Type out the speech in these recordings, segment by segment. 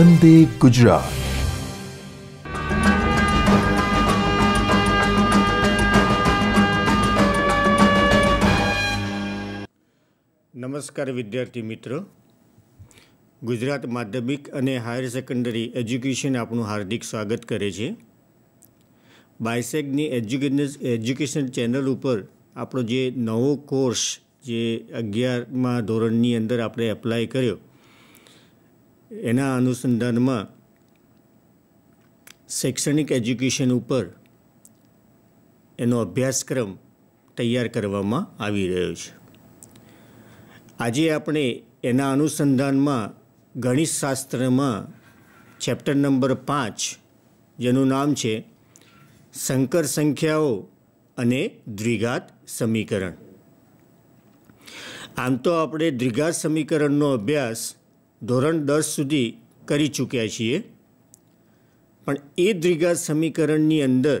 વંદે ગુજરાત નમસ્કાર વિદ્યાર્થી મિત્રો ગુજરાત માધ્યમિક અને હાયર સેકન્ડરી એજ્યુકેશન આપણું હાર્દિક સ્વાગત કરે છે બાયસેગની એજ્યુકેશન એજ્યુકેશન ચેનલ ઉપર આપણો જે નવો કોર્સ જે અગિયારમાં ધોરણની અંદર આપણે એપ્લાય કર્યો એના અનુસંધાનમાં શૈક્ષણિક એજ્યુકેશન ઉપર એનો અભ્યાસક્રમ તૈયાર કરવામાં આવી રહ્યો છે આજે આપણે એના અનુસંધાનમાં ગણિતશાસ્ત્રમાં ચેપ્ટર નંબર પાંચ જેનું નામ છે શંકર સંખ્યાઓ અને દ્વિઘાત સમીકરણ આમ તો આપણે દ્વિઘાત સમીકરણનો અભ્યાસ ધોરણ દસ સુધી કરી ચૂક્યા છીએ પણ એ દ્વિઘાત સમીકરણની અંદર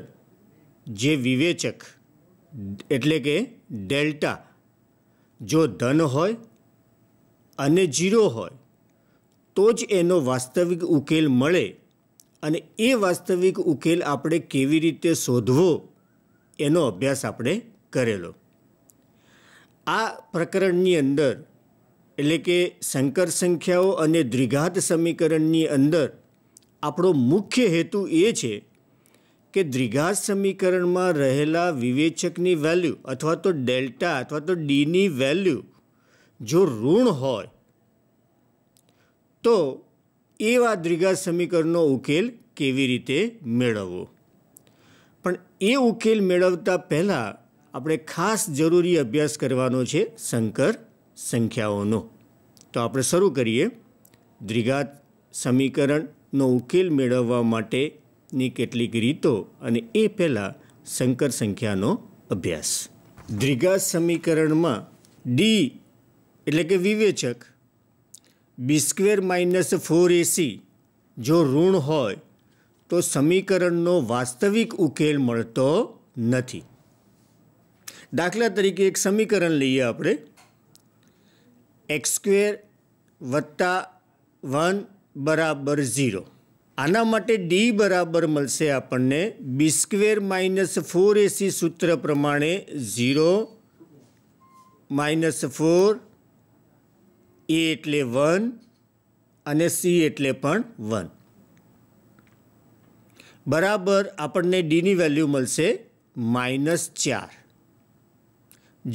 જે વિવેચક એટલે કે ડેલ્ટા જો ધન હોય અને જીરો હોય તો જ એનો વાસ્તવિક ઉકેલ મળે અને એ વાસ્તવિક ઉકેલ આપણે કેવી રીતે શોધવો એનો અભ્યાસ આપણે કરેલો આ પ્રકરણની અંદર એટલે કે સંકર સંખ્યાઓ અને દ્વિઘાત સમીકરણની અંદર આપણો મુખ્ય હેતુ એ છે કે દ્વિઘાત સમીકરણમાં રહેલા વિવેચકની વેલ્યુ અથવા તો ડેલ્ટા અથવા તો ડીની વેલ્યુ જો ઋણ હોય તો એવા દ્વિઘાત સમીકરણનો ઉકેલ કેવી રીતે મેળવવો પણ એ ઉકેલ મેળવતા પહેલાં આપણે ખાસ જરૂરી અભ્યાસ કરવાનો છે શંકર સંખ્યાઓનો તો આપણે શરૂ કરીએ દ્વિઘાત સમીકરણનો ઉકેલ મેળવવા માટેની કેટલીક રીતો અને એ પહેલાં સંકર સંખ્યાનો અભ્યાસ દ્વિઘાત સમીકરણમાં ડી એટલે કે વિવેચક B square minus four AC જો ઋણ હોય તો સમીકરણનો વાસ્તવિક ઉકેલ મળતો નથી દાખલા તરીકે એક સમીકરણ લઈએ આપણે એક્સ સ્ક્વેર વત્તા વન બરાબર ઝીરો આના માટે ડી બરાબર મળશે આપણને B square minus four AC સૂત્ર પ્રમાણે ઝીરો માઇનસ ફોર એ એટલે વન અને સી એટલે પણ વન બરાબર આપણને ડીની વેલ્યુ મળશે માઇનસ ચાર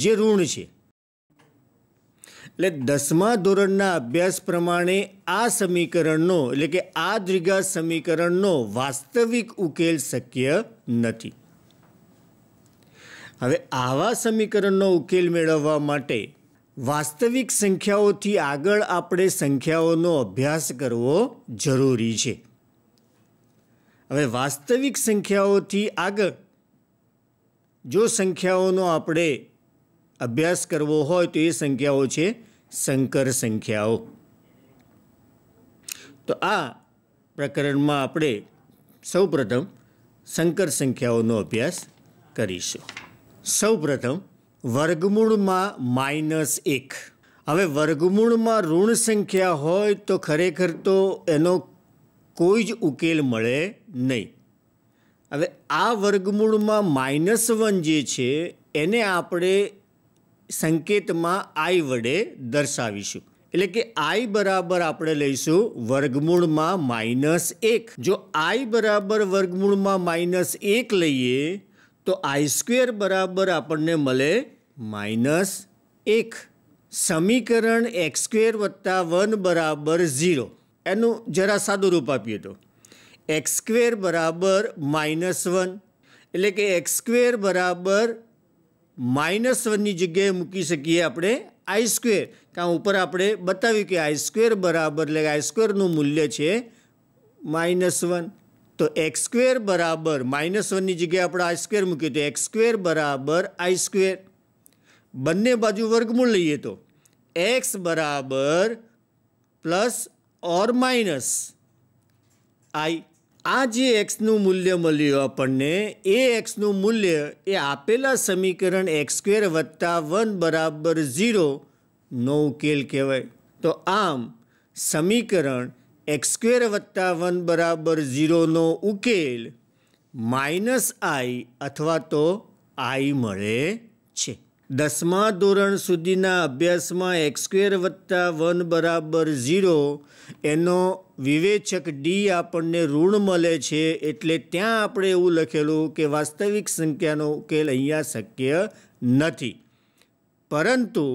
જે ઋણ છે એટલે દસમા ધોરણના અભ્યાસ પ્રમાણે આ સમીકરણનો એટલે કે આ દ્વિઘા સમીકરણનો વાસ્તવિક ઉકેલ શક્ય નથી હવે આવા સમીકરણનો ઉકેલ મેળવવા માટે વાસ્તવિક સંખ્યાઓથી આગળ આપણે સંખ્યાઓનો અભ્યાસ કરવો જરૂરી છે હવે વાસ્તવિક સંખ્યાઓથી આગળ જો સંખ્યાઓનો આપણે અભ્યાસ કરવો હોય તો એ સંખ્યાઓ છે સંકર સંખ્યાઓ તો આ પ્રકરણમાં આપણે સૌપ્રથમ સંકર સંખ્યાઓનો અભ્યાસ કરીશું સૌપ્રથમ વર્ગમૂળમાં માઇનસ એક હવે વર્ગમૂળમાં ઋણ સંખ્યા હોય તો ખરેખર તો એનો કોઈ જ ઉકેલ મળે નહીં હવે આ વર્ગમૂળમાં માઇનસ વન જે છે એને આપણે સંકેતમાં આઈ વડે દર્શાવીશું એટલે કે આઈ બરાબર આપણે લઈશું વર્ગમૂળમાં માઇનસ એક જો આઈ બરાબર વર્ગમૂળમાં માઇનસ એક લઈએ તો આઈ સ્ક્વેર બરાબર આપણને મળે માઇનસ એક સમીકરણ એક્સ સ્ક્વેર વત્તા વન બરાબર ઝીરો એનું જરા સાદું રૂપ આપીએ તો એક્સ સ્ક્વેર બરાબર માઇનસ વન એટલે કે એક્સ સ્ક્વેર બરાબર માઇનસ વનની જગ્યાએ મૂકી શકીએ આપણે આઈ સ્ક્વેર કાં ઉપર આપણે બતાવ્યું કે આઈ સ્ક્વેર બરાબર એટલે આઈ સ્ક્વેરનું મૂલ્ય છે માઇનસ વન તો એક્સ સ્ક્વેર બરાબર માઇનસ વનની જગ્યાએ આપણે આઈ સ્ક્વેર મૂકીએ તો એક્સ સ્ક્વેર બરાબર આઈ સ્ક્વેર બંને બાજુ વર્ગમૂળ લઈએ તો એક્સ બરાબર પ્લસ ઓર માઇનસ આઈ આ જે એક્સનું મૂલ્ય મળ્યું આપણને એ એક્સનું મૂલ્ય એ આપેલા સમીકરણ એક્સ સ્ક્વેર વત્તા વન બરાબર ઝીરોનો ઉકેલ કહેવાય તો આમ સમીકરણ એક્સ સ્ક્વેર વત્તા વન બરાબર ઝીરોનો ઉકેલ માઇનસ આઈ અથવા તો આઈ મળે છે દસમા ધોરણ સુધીના અભ્યાસમાં એક્સક્વેર સ્ક્વેર વત્તા વન બરાબર ઝીરો એનો વિવેચક ડી આપણને ઋણ મળે છે એટલે ત્યાં આપણે એવું લખેલું કે વાસ્તવિક સંખ્યાનો ઉકેલ અહીંયા શક્ય નથી પરંતુ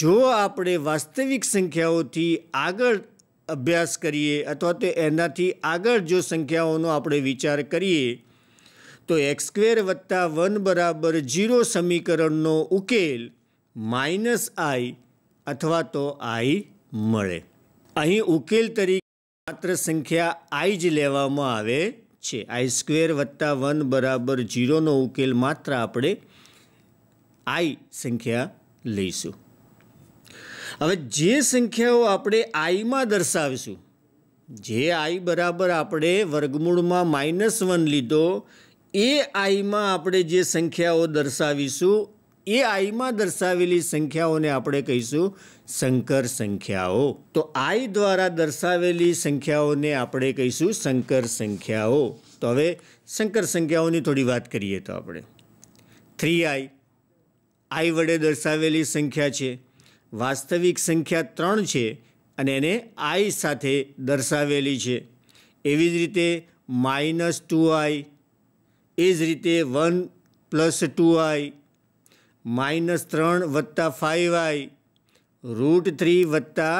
જો આપણે વાસ્તવિક સંખ્યાઓથી આગળ અભ્યાસ કરીએ અથવા તો એનાથી આગળ જો સંખ્યાઓનો આપણે વિચાર કરીએ તો એક્સ સ્ક્વેર વત્તા વન બરાબર જીરો સમીકરણનો ઉકેલ માઇનસ આઈ અથવા તો આઈ મળે અહીં ઉકેલ તરીકે માત્ર સંખ્યા આઈ જ લેવામાં આવે છે આઈ સ્ક્વેર વત્તા વન બરાબર જીરોનો ઉકેલ માત્ર આપણે આઈ સંખ્યા લઈશું હવે જે સંખ્યાઓ આપણે આઈમાં દર્શાવીશું જે આઈ બરાબર આપણે વર્ગમૂળમાં માઇનસ વન લીધો એ આઈમાં આપણે જે સંખ્યાઓ દર્શાવીશું એ આઈમાં દર્શાવેલી સંખ્યાઓને આપણે કહીશું સંકર સંખ્યાઓ તો આઈ દ્વારા દર્શાવેલી સંખ્યાઓને આપણે કહીશું સંકર સંખ્યાઓ તો હવે સંકર સંખ્યાઓની થોડી વાત કરીએ તો આપણે થ્રી આઈ આઈ વડે દર્શાવેલી સંખ્યા છે વાસ્તવિક સંખ્યા ત્રણ છે અને એને આઈ સાથે દર્શાવેલી છે એવી જ રીતે માઇનસ ટુ આઈ એ જ રીતે one plus two I minus ત્રણ વત્તા ફાઇવ આઈ રૂટ થ્રી વત્તા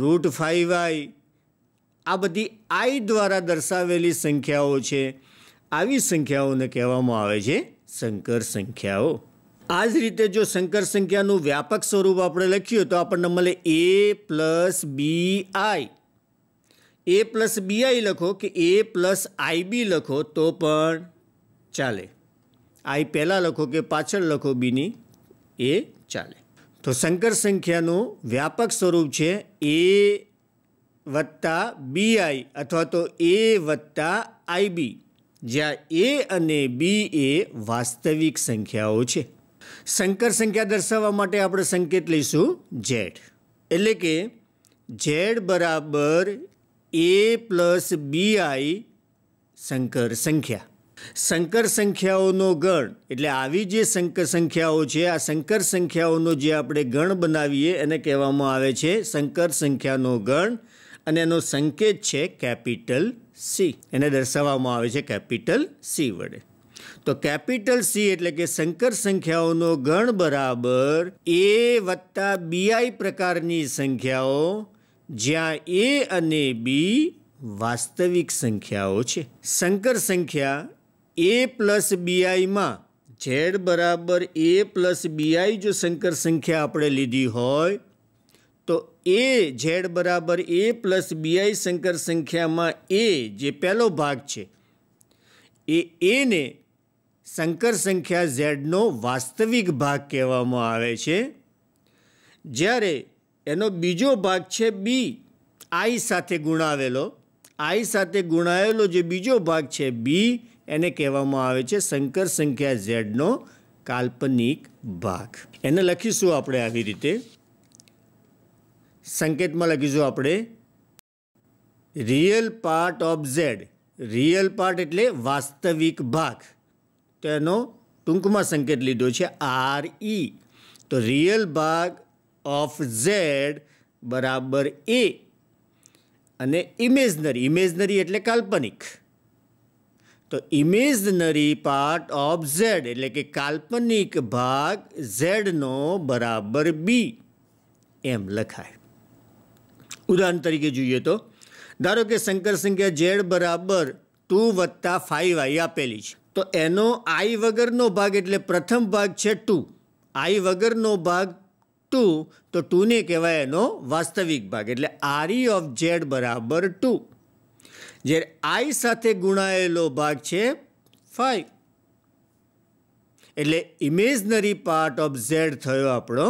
રૂટ ફાઇવ આઈ આ બધી આઈ દ્વારા દર્શાવેલી સંખ્યાઓ છે આવી સંખ્યાઓને કહેવામાં આવે છે સંકર સંખ્યાઓ આ જ રીતે જો સંકર સંખ્યાનું વ્યાપક સ્વરૂપ આપણે લખીએ તો આપણને મળે A plus B I A plus B I લખો કે એ પ્લસ આઈબી લખો તો પણ ચાલે આઈ પહેલાં લખો કે પાછળ લખો બીની એ ચાલે તો સંકર સંખ્યાનું વ્યાપક સ્વરૂપ છે એ વત્તા બી આઈ અથવા તો એ વત્તા આઈ બી જ્યાં એ અને બી એ વાસ્તવિક સંખ્યાઓ છે સંકર સંખ્યા દર્શાવવા માટે આપણે સંકેત લઈશું ઝેડ એટલે કે ઝેડ બરાબર એ પ્લસ બી આઈ સંકર સંખ્યા શંકર સંખ્યાઓનો ગણ એટલે આવી જે શંકર સંખ્યાઓ છે આ શંકર સંખ્યાઓનો જે આપણે ગણ બનાવીએ એને કહેવામાં આવે છે શંકર સંખ્યાનો ગણ અને એનો સંકેત છે કેપિટલ સી એને દર્શાવવામાં આવે છે કેપિટલ સી વડે તો કેપિટલ સી એટલે કે શંકર સંખ્યાઓનો ગણ બરાબર એ વત્તા બીઆઈ પ્રકારની સંખ્યાઓ જ્યાં એ અને બી વાસ્તવિક સંખ્યાઓ છે શંકર સંખ્યા એ પ્લસ બીઆઈમાં ઝેડ બરાબર એ પ્લસ બીઆઈ જો સંકર સંખ્યા આપણે લીધી હોય તો એ ઝેડ બરાબર એ પ્લસ બીઆઈ સંકર સંખ્યામાં એ જે પહેલો ભાગ છે એ એને સંકર સંખ્યા ઝેડનો વાસ્તવિક ભાગ કહેવામાં આવે છે જ્યારે એનો બીજો ભાગ છે બી આઈ સાથે ગુણાવેલો આઈ સાથે ગુણાયેલો જે બીજો ભાગ છે બી એને કહેવામાં આવે છે શંકર સંખ્યા ઝેડનો કાલ્પનિક ભાગ એને લખીશું આપણે આવી રીતે સંકેતમાં લખીશું આપણે real part of Z real part એટલે વાસ્તવિક ભાગ તેનો ટૂંકમાં સંકેત લીધો છે આર ઈ તો રિયલ ભાગ ઓફ ઝેડ બરાબર એ અને ઇમેજનરી ઇમેજનરી એટલે કાલ્પનિક તો ઇમેજનરી પાર્ટ ઓફ ઝેડ એટલે કે કાલ્પનિક ભાગ ઝેડનો બરાબર બી એમ લખાય ઉદાહરણ તરીકે જોઈએ તો ધારો કે શંકર સંખ્યા ઝેડ બરાબર ટુ વત્તા ફાઈવ આઈ આપેલી છે તો એનો આઈ વગરનો ભાગ એટલે પ્રથમ ભાગ છે ટુ આઈ વગરનો ભાગ ટુ તો ટુને કહેવાય એનો વાસ્તવિક ભાગ એટલે આરી ઓફ ઝેડ બરાબર ટુ જ્યારે આઈ સાથે ગુણાયેલો ભાગ છે ફાઈવ એટલે ઇમેજનરી પાર્ટ ઓફ ઝેડ થયો આપણો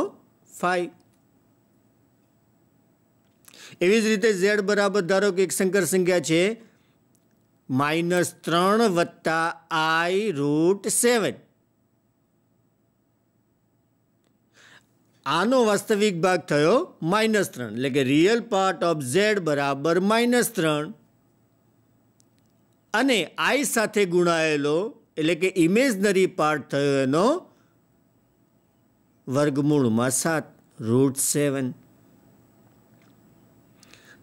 ફાઈવ એવી જ રીતે ઝેડ બરાબર ધારો કે એક શંકર સંખ્યા છે માઇનસ ત્રણ વત્તા આઈ રૂટ સેવન આનો વાસ્તવિક ભાગ થયો માઇનસ ત્રણ એટલે કે રિયલ પાર્ટ ઓફ ઝેડ બરાબર માઇનસ ત્રણ અને આઈ સાથે ગુણાયેલો એટલે કે ઇમેજનરી પાર્ટ થયો એનો વર્ગમૂળમાં સાત રૂટ સેવન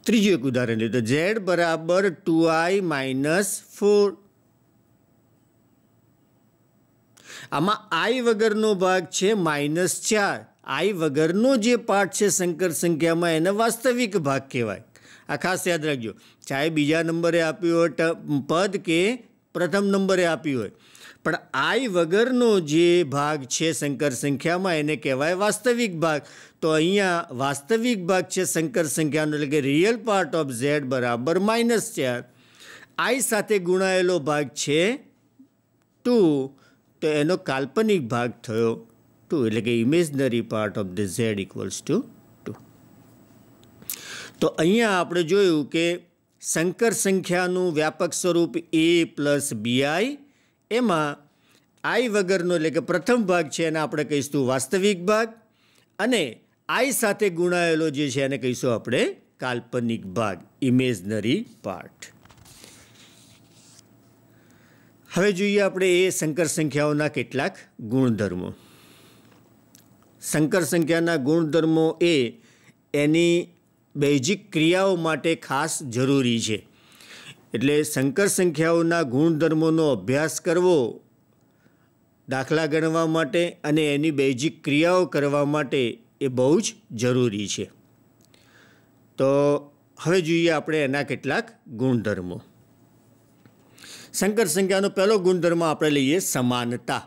ત્રીજું એક ઉદાહરણ લીધું ઝેડ બરાબર ટુ આઈ માઇનસ ફોર આમાં આઈ વગરનો ભાગ છે માઇનસ ચાર આઈ વગરનો જે પાર્ટ છે શંકર સંખ્યામાં એને વાસ્તવિક ભાગ કહેવાય આ ખાસ યાદ રાખજો ચાહે બીજા નંબરે આપ્યું હોય પદ કે પ્રથમ નંબરે આપ્યું હોય પણ આઈ વગરનો જે ભાગ છે શંકર સંખ્યામાં એને કહેવાય વાસ્તવિક ભાગ તો અહીંયા વાસ્તવિક ભાગ છે શંકર સંખ્યાનો એટલે કે રિયલ પાર્ટ ઓફ ઝેડ બરાબર માઇનસ ચાર આઈ સાથે ગુણાયેલો ભાગ છે ટુ તો એનો કાલ્પનિક ભાગ થયો ટુ એટલે કે imaginary part of the Z equals to તો અહીંયા આપણે જોયું કે સંકર સંખ્યાનું વ્યાપક સ્વરૂપ એ પ્લસ બીઆઈ એમાં આઈ વગરનો એટલે કે પ્રથમ ભાગ છે એને આપણે કહીશું વાસ્તવિક ભાગ અને આઈ સાથે ગુણાયેલો જે છે એને કહીશું આપણે કાલ્પનિક ભાગ ઇમેજનરી પાર્ટ હવે જોઈએ આપણે એ સંકર સંખ્યાઓના કેટલાક ગુણધર્મો સંકર સંખ્યાના ગુણધર્મો એ એની બૈજિક ક્રિયાઓ માટે ખાસ જરૂરી છે એટલે સંકર સંખ્યાઓના ગુણધર્મોનો અભ્યાસ કરવો દાખલા ગણવા માટે અને એની બૈજિક ક્રિયાઓ કરવા માટે એ બહુ જ જરૂરી છે તો હવે જોઈએ આપણે એના કેટલાક ગુણધર્મો સંકર સંખ્યાનો પહેલો ગુણધર્મ આપણે લઈએ સમાનતા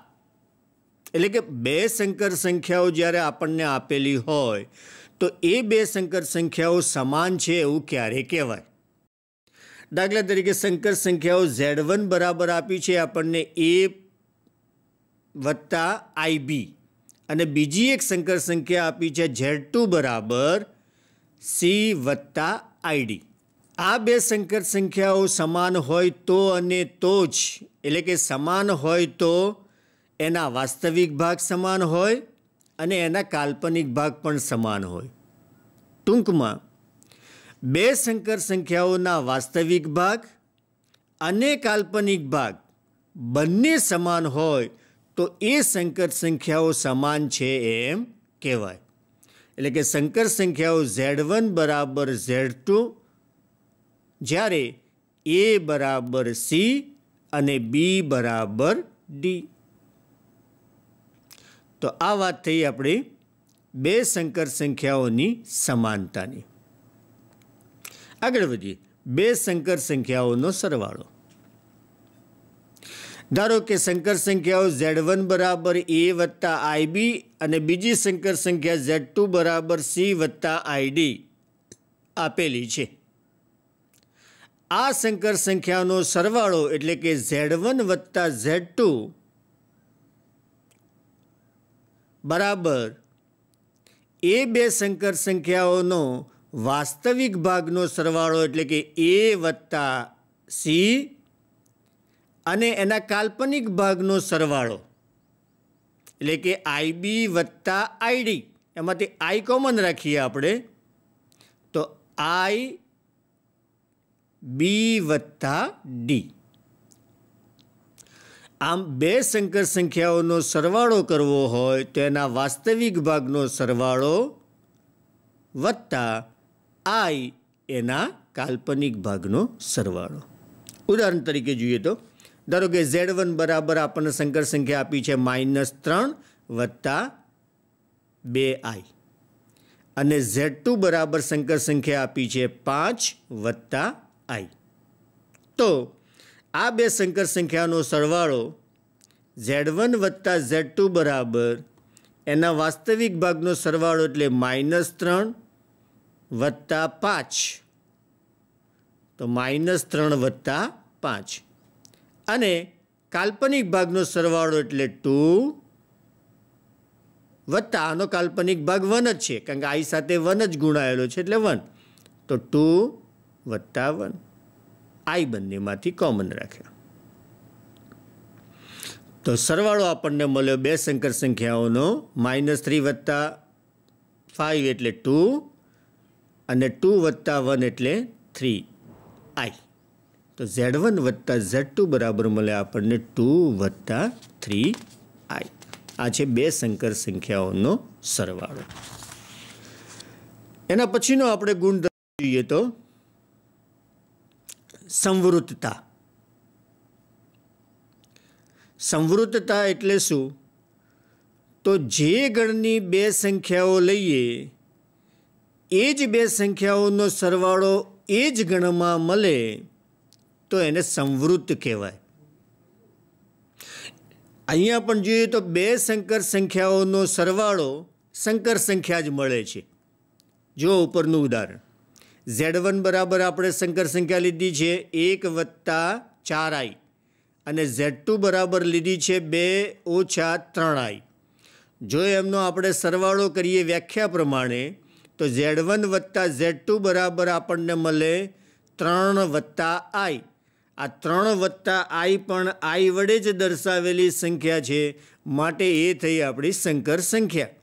એટલે કે બે સંકર સંખ્યાઓ જ્યારે આપણને આપેલી હોય તો એ બે સંકર સંખ્યાઓ સમાન છે એવું ક્યારે કહેવાય દાખલા તરીકે સંકર સંખ્યાઓ ઝેડ વન બરાબર આપી છે આપણને એ વત્તા આઈબી અને બીજી એક સંકર સંખ્યા આપી છે ઝેડ ટુ બરાબર સી વત્તા આઈડી આ બે સંકર સંખ્યાઓ સમાન હોય તો અને તો જ એટલે કે સમાન હોય તો એના વાસ્તવિક ભાગ સમાન હોય અને એના કાલ્પનિક ભાગ પણ સમાન હોય ટૂંકમાં બે સંકર સંખ્યાઓના વાસ્તવિક ભાગ અને કાલ્પનિક ભાગ બંને સમાન હોય તો એ સંકર સંખ્યાઓ સમાન છે એમ કહેવાય એટલે કે સંકર સંખ્યાઓ ઝેડ વન બરાબર ઝેડ ટુ જ્યારે એ બરાબર સી અને બી બરાબર ડી તો આ વાત થઈ આપણે બે સંકર સંખ્યાઓની સમાનતાની આગળ વધીએ બે સંકર સંખ્યાઓનો સરવાળો ધારો કે સંકર સંખ્યાઓ ઝેડ વન બરાબર એ વત્તા આઈબી અને બીજી સંકર સંખ્યા ઝેડ ટુ બરાબર સી વત્તા આઈડી આપેલી છે આ સંકર સંખ્યાનો સરવાળો એટલે કે ઝેડ વન વત્તા ઝેડ ટુ બરાબર એ બે સંકર સંખ્યાઓનો વાસ્તવિક ભાગનો સરવાળો એટલે કે એ વત્તા સી અને એના કાલ્પનિક ભાગનો સરવાળો એટલે કે આઈબી વત્તા આઈડી એમાંથી આઈ કોમન રાખીએ આપણે તો આઈ બી વત્તા ડી આમ બે સંકર સંખ્યાઓનો સરવાળો કરવો હોય તો એના વાસ્તવિક ભાગનો સરવાળો વત્તા આઈ એના કાલ્પનિક ભાગનો સરવાળો ઉદાહરણ તરીકે જોઈએ તો ધારો કે ઝેડ વન બરાબર આપણને સંકર સંખ્યા આપી છે માઇનસ ત્રણ વત્તા બે આઈ અને ઝેડ ટુ બરાબર સંકર સંખ્યા આપી છે પાંચ વત્તા આઈ તો આ બે સંકર સંખ્યાનો સરવાળો ઝેડ વન વત્તા ઝેડ ટુ બરાબર એના વાસ્તવિક ભાગનો સરવાળો એટલે માઇનસ ત્રણ વત્તા પાંચ તો માઇનસ ત્રણ વત્તા પાંચ અને કાલ્પનિક ભાગનો સરવાળો એટલે ટુ વત્તા આનો કાલ્પનિક ભાગ વન જ છે કારણ કે આઈ સાથે વન જ ગુણાયેલો છે એટલે વન તો ટુ વત્તા વન આઈ બંનેમાંથી કોમન રાખ્યા તો સરવાળો આપણને મળ્યો બે સંકર સંખ્યાઓનો માઇનસ થ્રી વત્તા ફાઇવ એટલે ટુ અને ટુ વત્તા વન એટલે થ્રી આઈ તો ઝેડ વન વત્તા ઝેડ ટુ બરાબર મળે આપણને ટુ વત્તા થ્રી આઈ આ છે બે સંકર સંખ્યાઓનો સરવાળો એના પછીનો આપણે ગુણ જોઈએ તો સંવૃત્તતા સંવૃત્તતા એટલે શું તો જે ગણની બે સંખ્યાઓ લઈએ એ જ બે સંખ્યાઓનો સરવાળો એ જ ગણમાં મળે તો એને સંવૃત કહેવાય અહીંયા પણ જોઈએ તો બે સંકર સંખ્યાઓનો સરવાળો સંકર સંખ્યા જ મળે છે જો ઉપરનું ઉદાહરણ ઝેડ વન બરાબર આપણે સંકર સંખ્યા લીધી છે એક વત્તા ચાર આઈ અને ઝેડ ટુ બરાબર લીધી છે બે ઓછા ત્રણ આઈ જો એમનો આપણે સરવાળો કરીએ વ્યાખ્યા પ્રમાણે તો ઝેડ વન વત્તા ઝેડ ટુ બરાબર આપણને મળે ત્રણ વત્તા આઈ આ ત્રણ વત્તા આઈ પણ આઈ વડે જ દર્શાવેલી સંખ્યા છે માટે એ થઈ આપણી સંકર સંખ્યા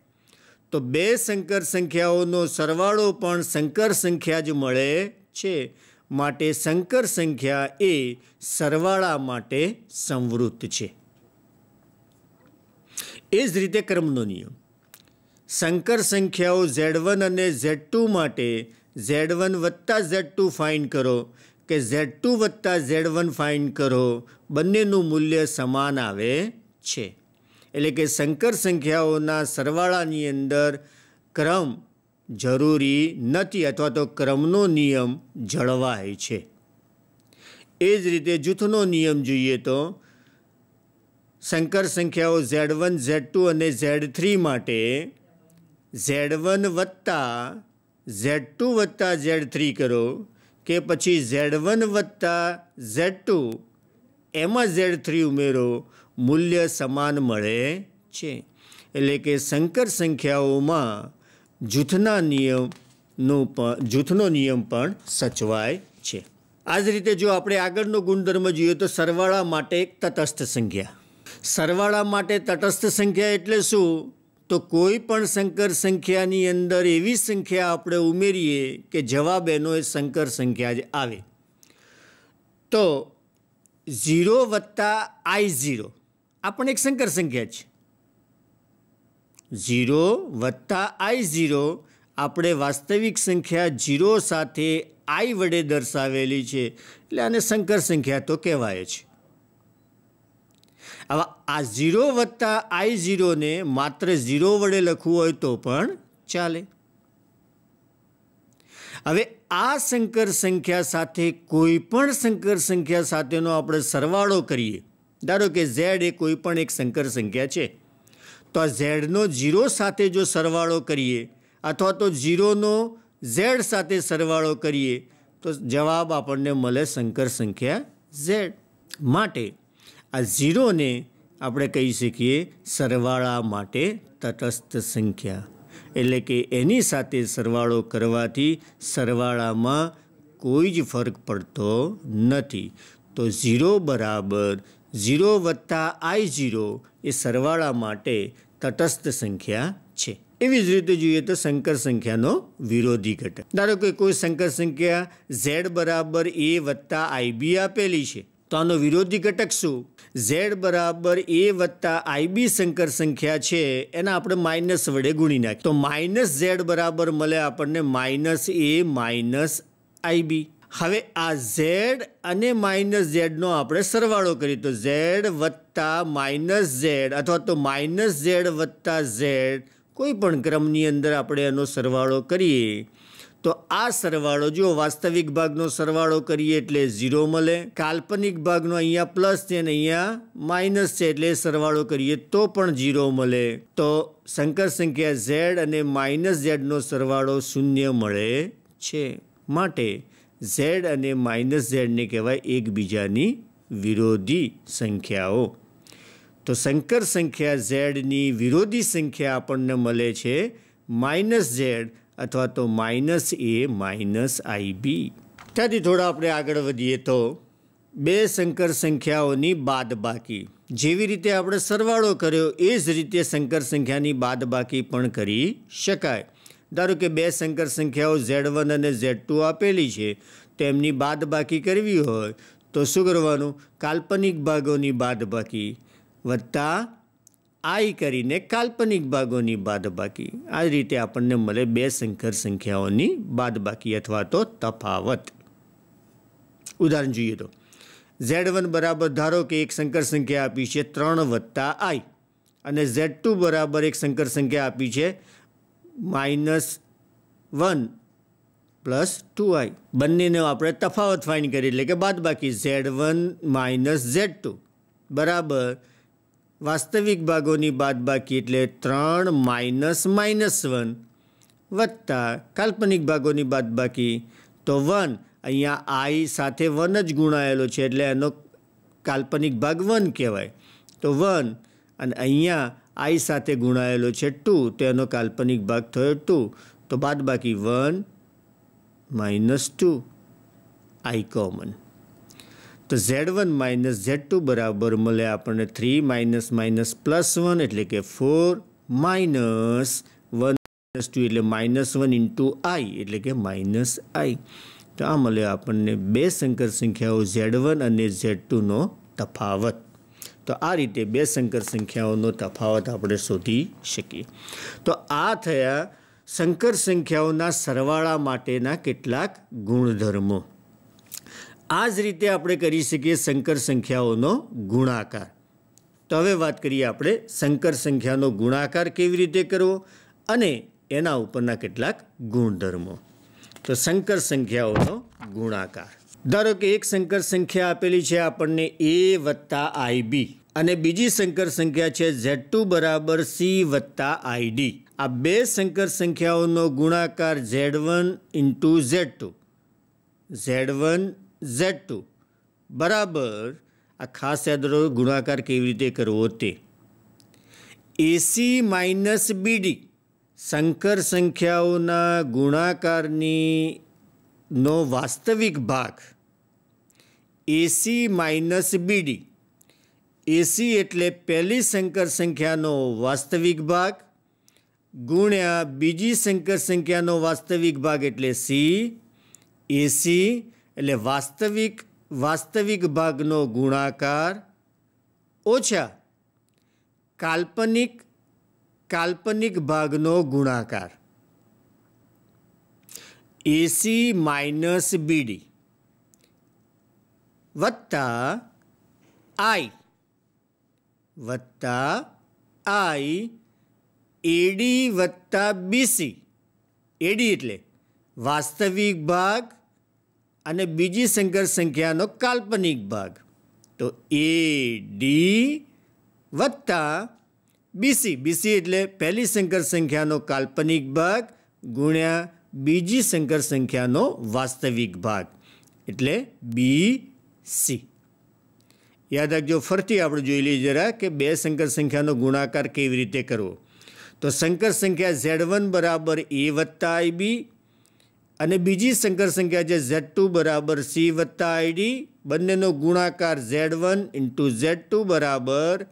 તો બે શંકર સંખ્યાઓનો સરવાળો પણ શંકર સંખ્યા જ મળે છે માટે શંકર સંખ્યા એ સરવાળા માટે સંવૃત્ત છે એ જ રીતે ક્રમનો નિયમ શંકર સંખ્યાઓ ઝેડ વન અને ઝેડ ટુ માટે ઝેડ વન વત્તા ઝેડ ટુ ફાઇન કરો કે ઝેડ ટુ વત્તા ઝેડ વન ફાઇન કરો બંનેનું મૂલ્ય સમાન આવે છે એટલે કે સંકર સંખ્યાઓના સરવાળાની અંદર ક્રમ જરૂરી નથી અથવા તો ક્રમનો નિયમ જળવાય છે એ જ રીતે જૂથનો નિયમ જોઈએ તો સંકર સંખ્યાઓ ઝેડ વન ઝેડ ટુ અને ઝેડ થ્રી માટે ઝેડ વન વત્તા ઝેડ ટુ વત્તા ઝેડ થ્રી કરો કે પછી ઝેડ વન વત્તા ઝેડ ટુ એમાં ઝેડ થ્રી ઉમેરો મૂલ્ય સમાન મળે છે એટલે કે સંકર સંખ્યાઓમાં જૂથના નિયમનો પણ જૂથનો નિયમ પણ સચવાય છે આ જ રીતે જો આપણે આગળનો ગુણધર્મ જોઈએ તો સરવાળા માટે એક તટસ્થ સંખ્યા સરવાળા માટે તટસ્થ સંખ્યા એટલે શું તો કોઈ પણ સંકર સંખ્યાની અંદર એવી સંખ્યા આપણે ઉમેરીએ કે જવાબ એનો એ સંકર સંખ્યા જ આવે તો ઝીરો વત્તા આઈ ઝીરો આ પણ એક શંકર સંખ્યા છે ઝીરો વત્તા આઈ ઝીરો આપણે વાસ્તવિક સંખ્યા ઝીરો સાથે આઈ વડે દર્શાવેલી છે એટલે આને શંકર સંખ્યા તો કહેવાય છે આવા આ ઝીરો વત્તા આઈ ઝીરોને માત્ર ઝીરો વડે લખવું હોય તો પણ ચાલે હવે આ સંકર સંખ્યા સાથે કોઈ પણ સંકર સંખ્યા સાથેનો આપણે સરવાળો કરીએ ધારો કે ઝેડ એ કોઈ પણ એક સંકર સંખ્યા છે તો આ ઝેડનો ઝીરો સાથે જો સરવાળો કરીએ અથવા તો ઝીરોનો ઝેડ સાથે સરવાળો કરીએ તો જવાબ આપણને મળે સંકર સંખ્યા ઝેડ માટે આ ઝીરોને આપણે કહી શકીએ સરવાળા માટે તટસ્થ સંખ્યા એટલે કે એની સાથે સરવાળો કરવાથી સરવાળામાં કોઈ જ ફરક પડતો નથી તો ઝીરો બરાબર ઝીરો વત્તા આઈ ઝીરો એ સરવાળા માટે તટસ્થ સંખ્યા છે એવી જ રીતે જોઈએ તો સંકર સંખ્યાનો વિરોધી ઘટક ધારો કે કોઈ સંકર સંખ્યા ઝેડ બરાબર એ વત્તા આઈબી આપેલી છે તો આનો વિરોધી ઘટક શું ઝેડ બરાબર એ વત્તા આઈબી સંકર સંખ્યા છે એના આપણે માઇનસ વડે ગુણી નાખીએ તો માઇનસ ઝેડ બરાબર મળે આપણને માઇનસ એ માઇનસ આઈબી હવે આ ઝેડ અને માઇનસ ઝેડનો આપણે સરવાળો કરીએ તો ઝેડ વત્તા માઇનસ ઝેડ અથવા તો માઇનસ ઝેડ વત્તા ઝેડ કોઈ પણ ક્રમની અંદર આપણે એનો સરવાળો કરીએ તો આ સરવાળો જો વાસ્તવિક ભાગનો સરવાળો કરીએ એટલે ઝીરો મળે કાલ્પનિક ભાગનો અહીંયા પ્લસ છે અને અહીંયા માઇનસ છે એટલે સરવાળો કરીએ તો પણ ઝીરો મળે તો સંકર સંખ્યા ઝેડ અને માઇનસ ઝેડનો સરવાળો શૂન્ય મળે છે માટે ઝેડ અને માઇનસ ઝેડને કહેવાય એકબીજાની વિરોધી સંખ્યાઓ તો સંકર સંખ્યા ઝેડની વિરોધી સંખ્યા આપણને મળે છે માઇનસ ઝેડ અથવા તો માઇનસ એ માઇનસ આઈબી ત્યાંથી થોડા આપણે આગળ વધીએ તો બે સંકર સંખ્યાઓની બાદબાકી જેવી રીતે આપણે સરવાળો કર્યો એ જ રીતે સંકર સંખ્યાની બાદબાકી પણ કરી શકાય ધારો કે બે સંકર સંખ્યાઓ ઝેડ વન અને ઝેડ ટુ આપેલી છે તેમની બાદબાકી કરવી હોય તો શું કરવાનું કાલ્પનિક ભાગોની બાદબાકી વત્તા આઈ કરીને કાલ્પનિક ભાગોની બાદબાકી આ રીતે આપણને મળે બે સંકર સંખ્યાઓની બાદબાકી અથવા તો તફાવત ઉદાહરણ જોઈએ તો ઝેડ વન બરાબર ધારો કે એક સંકર સંખ્યા આપી છે ત્રણ વત્તા આઈ અને ઝેડ ટુ બરાબર એક સંકર સંખ્યા આપી છે minus one plus two I બંનેનો આપણે તફાવત ફાઇન કરી એટલે કે બાદબાકી Z one minus Z two બરાબર વાસ્તવિક ભાગોની બાદબાકી એટલે ત્રણ માઇનસ માઇનસ વન વત્તા કાલ્પનિક ભાગોની બાદબાકી તો વન અહીંયા આઈ સાથે વન જ ગુણાયેલો છે એટલે એનો કાલ્પનિક ભાગ વન કહેવાય તો વન અને અહીંયા આઈ સાથે ગુણાયેલો છે ટુ તો એનો કાલ્પનિક ભાગ થયો ટુ તો બાદ બાકી one minus two I common તો Z one minus Z two બરાબર મળે આપણને three minus minus plus one એટલે કે four minus one minus two એટલે માઇનસ વન ઇન્ટુ આઈ એટલે કે માઇનસ આઈ તો આ મળે આપણને બે સંકર સંખ્યાઓ ઝેડ વન અને ઝેડ ટુનો તફાવત તો આ રીતે બે સંકર સંખ્યાઓનો તફાવત આપણે શોધી શકીએ તો આ થયા સંકર સંખ્યાઓના સરવાળા માટેના કેટલાક ગુણધર્મો આ જ રીતે આપણે કરી શકીએ સંકર સંખ્યાઓનો ગુણાકાર તો હવે વાત કરીએ આપણે સંકર સંખ્યાનો ગુણાકાર કેવી રીતે કરવો અને એના ઉપરના કેટલાક ગુણધર્મો તો સંકર સંખ્યાઓનો ગુણાકાર ધારો કે એક સંકર સંખ્યા આપેલી છે આપણને એ વત્તા આઈબી અને બીજી સંકર સંખ્યા છે ઝેડ ટુ બરાબર સી વત્તા આઈડી આ બે સંકર સંખ્યાઓનો ગુણાકાર Z one into Z two Z one Z two બરાબર આ ખાસ યાદરો ગુણાકાર કેવી રીતે કરવો તે એસી માઇનસ બીડી સંકર સંખ્યાઓના ગુણાકારની નો વાસ્તવિક ભાગ એસી માઇનસ બીડી ایسی پہلی سنکرسیاست گڑیا بنکرسیاست یہ سی ایسی اٹھوک واگ نچا کا گناکار ایسی مائنس بیتا آئی વત્તા આઈ એડી વત્તા બીસી એડી એટલે વાસ્તવિક ભાગ અને બીજી સંકર સંખ્યાનો કાલ્પનિક ભાગ તો એ ડી વત્તા બીસી બીસી એટલે પહેલી સંકર સંખ્યાનો કાલ્પનિક ભાગ ગુણ્યા બીજી સંકર સંખ્યાનો વાસ્તવિક ભાગ એટલે બી સી યાદ રાખજો ફરતી આપણે જોઈ લઈએ જરા કે બે સંકર સંખ્યાનો ગુણાકાર કેવી રીતે કરવો તો સંકર સંખ્યા ઝેડ વન બરાબર એ વત્તા આઈ બી અને બીજી સંકર સંખ્યા છે ઝેડ ટુ બરાબર સી વત્તા આઈડી બંનેનો ગુણાકાર Z one into Z two બરાબર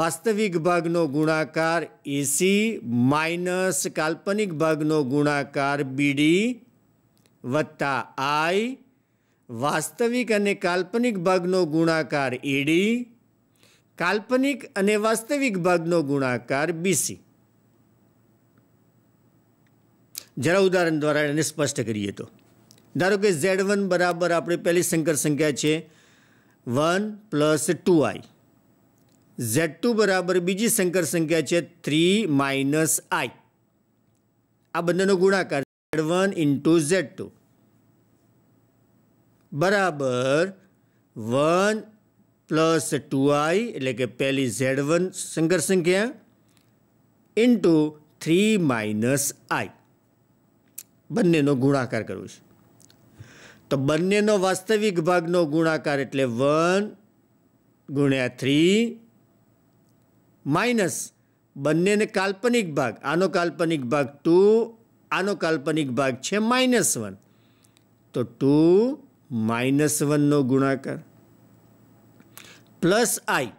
વાસ્તવિક ભાગનો ગુણાકાર એસી માઇનસ કાલ્પનિક ભાગનો ગુણાકાર બીડી વત્તા આઈ વાસ્તવિક અને કાલ્પનિક ભાગનો ગુણાકાર એડી કાલ્પનિક અને વાસ્તવિક ભાગનો ગુણાકાર બીસી જરા ઉદાહરણ દ્વારા એને સ્પષ્ટ કરીએ તો ધારો કે ઝેડ વન બરાબર આપણી પહેલી સંકર સંખ્યા છે one plus two I Z two બરાબર બીજી સંકર સંખ્યા છે થ્રી માઇનસ આઈ આ બંનેનો ગુણાકાર Z one into Z two બરાબર વન પ્લસ ટુ આઈ એટલે કે પહેલી ઝેડ વન સંકર સંખ્યા ઇન્ટુ થ્રી માઇનસ આઈ બંનેનો ગુણાકાર કરવો છે તો બંનેનો વાસ્તવિક ભાગનો ગુણાકાર એટલે વન ગુણ્યા થ્રી માઇનસ બંનેને કાલ્પનિક ભાગ આનો કાલ્પનિક ભાગ ટુ આનો કાલ્પનિક ભાગ છે માઇનસ વન તો ટુ માઇનસ વનનો ગુણાકાર પ્લસ આઈ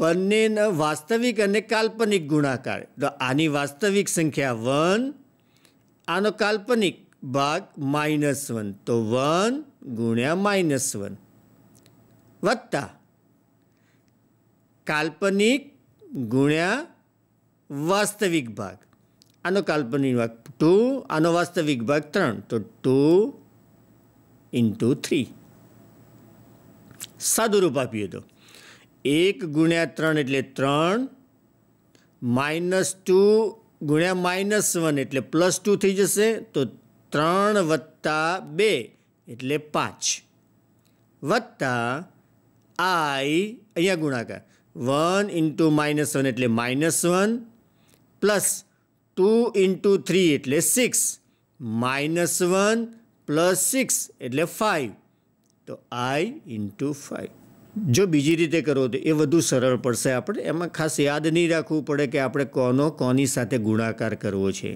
બંનેના વાસ્તવિક અને કાલ્પનિક ગુણાકાર તો આની વાસ્તવિક સંખ્યા વન આનો કાલ્પનિક ભાગ માઇનસ વન તો વન ગુણ્યા માઇનસ વન વત્તા કાલ્પનિક ગુણ્યા વાસ્તવિક ભાગ આનો કાલ્પનિક ભાગ ટુ આનો વાસ્તવિક ભાગ ત્રણ તો ટુ سد روپ دو ایک گنیا ترن اٹلے ترن مائنس ٹو مائنس ون اٹلے پلس ٹو جسے تو تر وتا ون انٹو مائنس ون اٹلے مائنس ون پلس ٹو انٹو تھری اٹلے سکس مائنس ون પ્લસ સિક્સ એટલે ફાઇવ તો આઈ ઇન્ટુ ફાઇવ જો બીજી રીતે કરો તો એ વધુ સરળ પડશે આપણે એમાં ખાસ યાદ નહીં રાખવું પડે કે આપણે કોનો કોની સાથે ગુણાકાર કરવો છે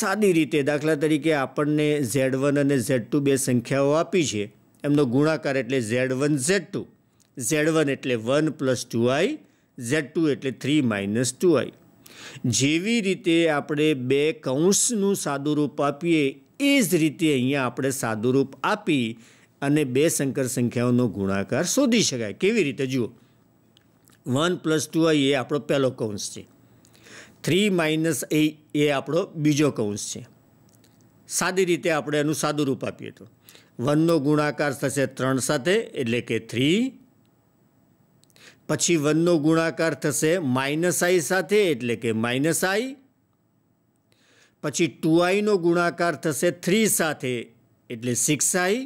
સાદી રીતે દાખલા તરીકે આપણને ઝેડ વન અને ઝેડ ટુ બે સંખ્યાઓ આપી છે એમનો ગુણાકાર એટલે z one Z two Z one એટલે one plus two I Z two એટલે થ્રી માઇનસ ટુ આઈ જેવી રીતે આપણે બે કૌંસનું સાદું રૂપ આપીએ એ જ રીતે અહીંયા આપણે સાદુરૂપ આપી અને બે સંકર સંખ્યાઓનો ગુણાકાર શોધી શકાય કેવી રીતે જુઓ વન પ્લસ ટુ એ આપણો પહેલો કૌંસ છે થ્રી માઇનસ એ એ આપણો બીજો કૌંસ છે સાદી રીતે આપણે એનું સાદુરૂપ આપીએ તો વનનો ગુણાકાર થશે ત્રણ સાથે એટલે કે થ્રી પછી વનનો ગુણાકાર થશે માઇનસ આઈ સાથે એટલે કે માઇનસ આઈ પછી ટુ આઈનો ગુણાકાર થશે થ્રી સાથે એટલે સિક્સ આઈ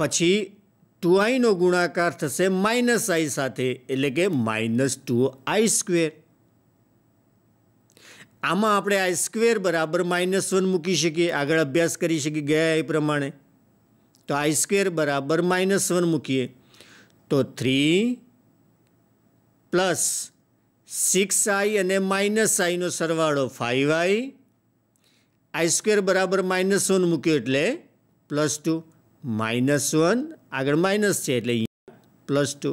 પછી ટુ આઈનો ગુણાકાર થશે માઇનસ આઈ સાથે એટલે કે માઇનસ ટુ આઈ સ્ક્વેર આમાં આપણે આઈ સ્ક્વેર બરાબર માઇનસ વન મૂકી શકીએ આગળ અભ્યાસ કરી શકીએ ગયા એ પ્રમાણે તો આઈ સ્ક્વેર બરાબર માઇનસ વન મૂકીએ તો થ્રી પ્લસ સિક્સ આઈ અને માઇનસ આઈનો સરવાળો ફાઇવ આઈ આઈ સ્ક્વેર બરાબર માઇનસ વન મૂક્યો એટલે પ્લસ ટુ માઇનસ વન આગળ માઇનસ છે એટલે plus two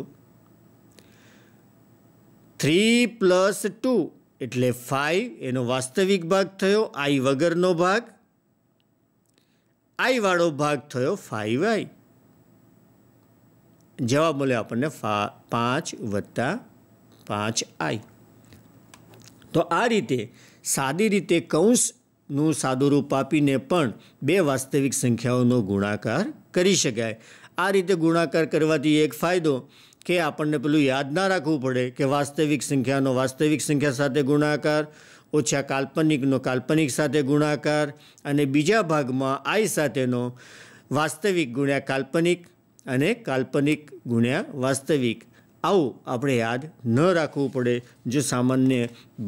three plus two એટલે ફાઇવ એનો વાસ્તવિક ભાગ થયો આઈ વગરનો ભાગ આઈવાળો ભાગ થયો ફાઇવ આઈ જવાબ મળ્યો આપણને ફા પાંચ વત્તા پانچ آئی تو آ رہی ساری ریتے کنشن سادر روپیے سنکھیا گار سکتے گنا ایک فائدہ کہ آپ نے پہلے یاد نہ رکھو پڑے کہ وستوک سنکھیا وستکیا گنا کالپنک کالپنک گناکار بجا باغ میں آئی نتوک گاپنک اور کالپنک گیاتوک આવું આપણે યાદ ન રાખવું પડે જો સામાન્ય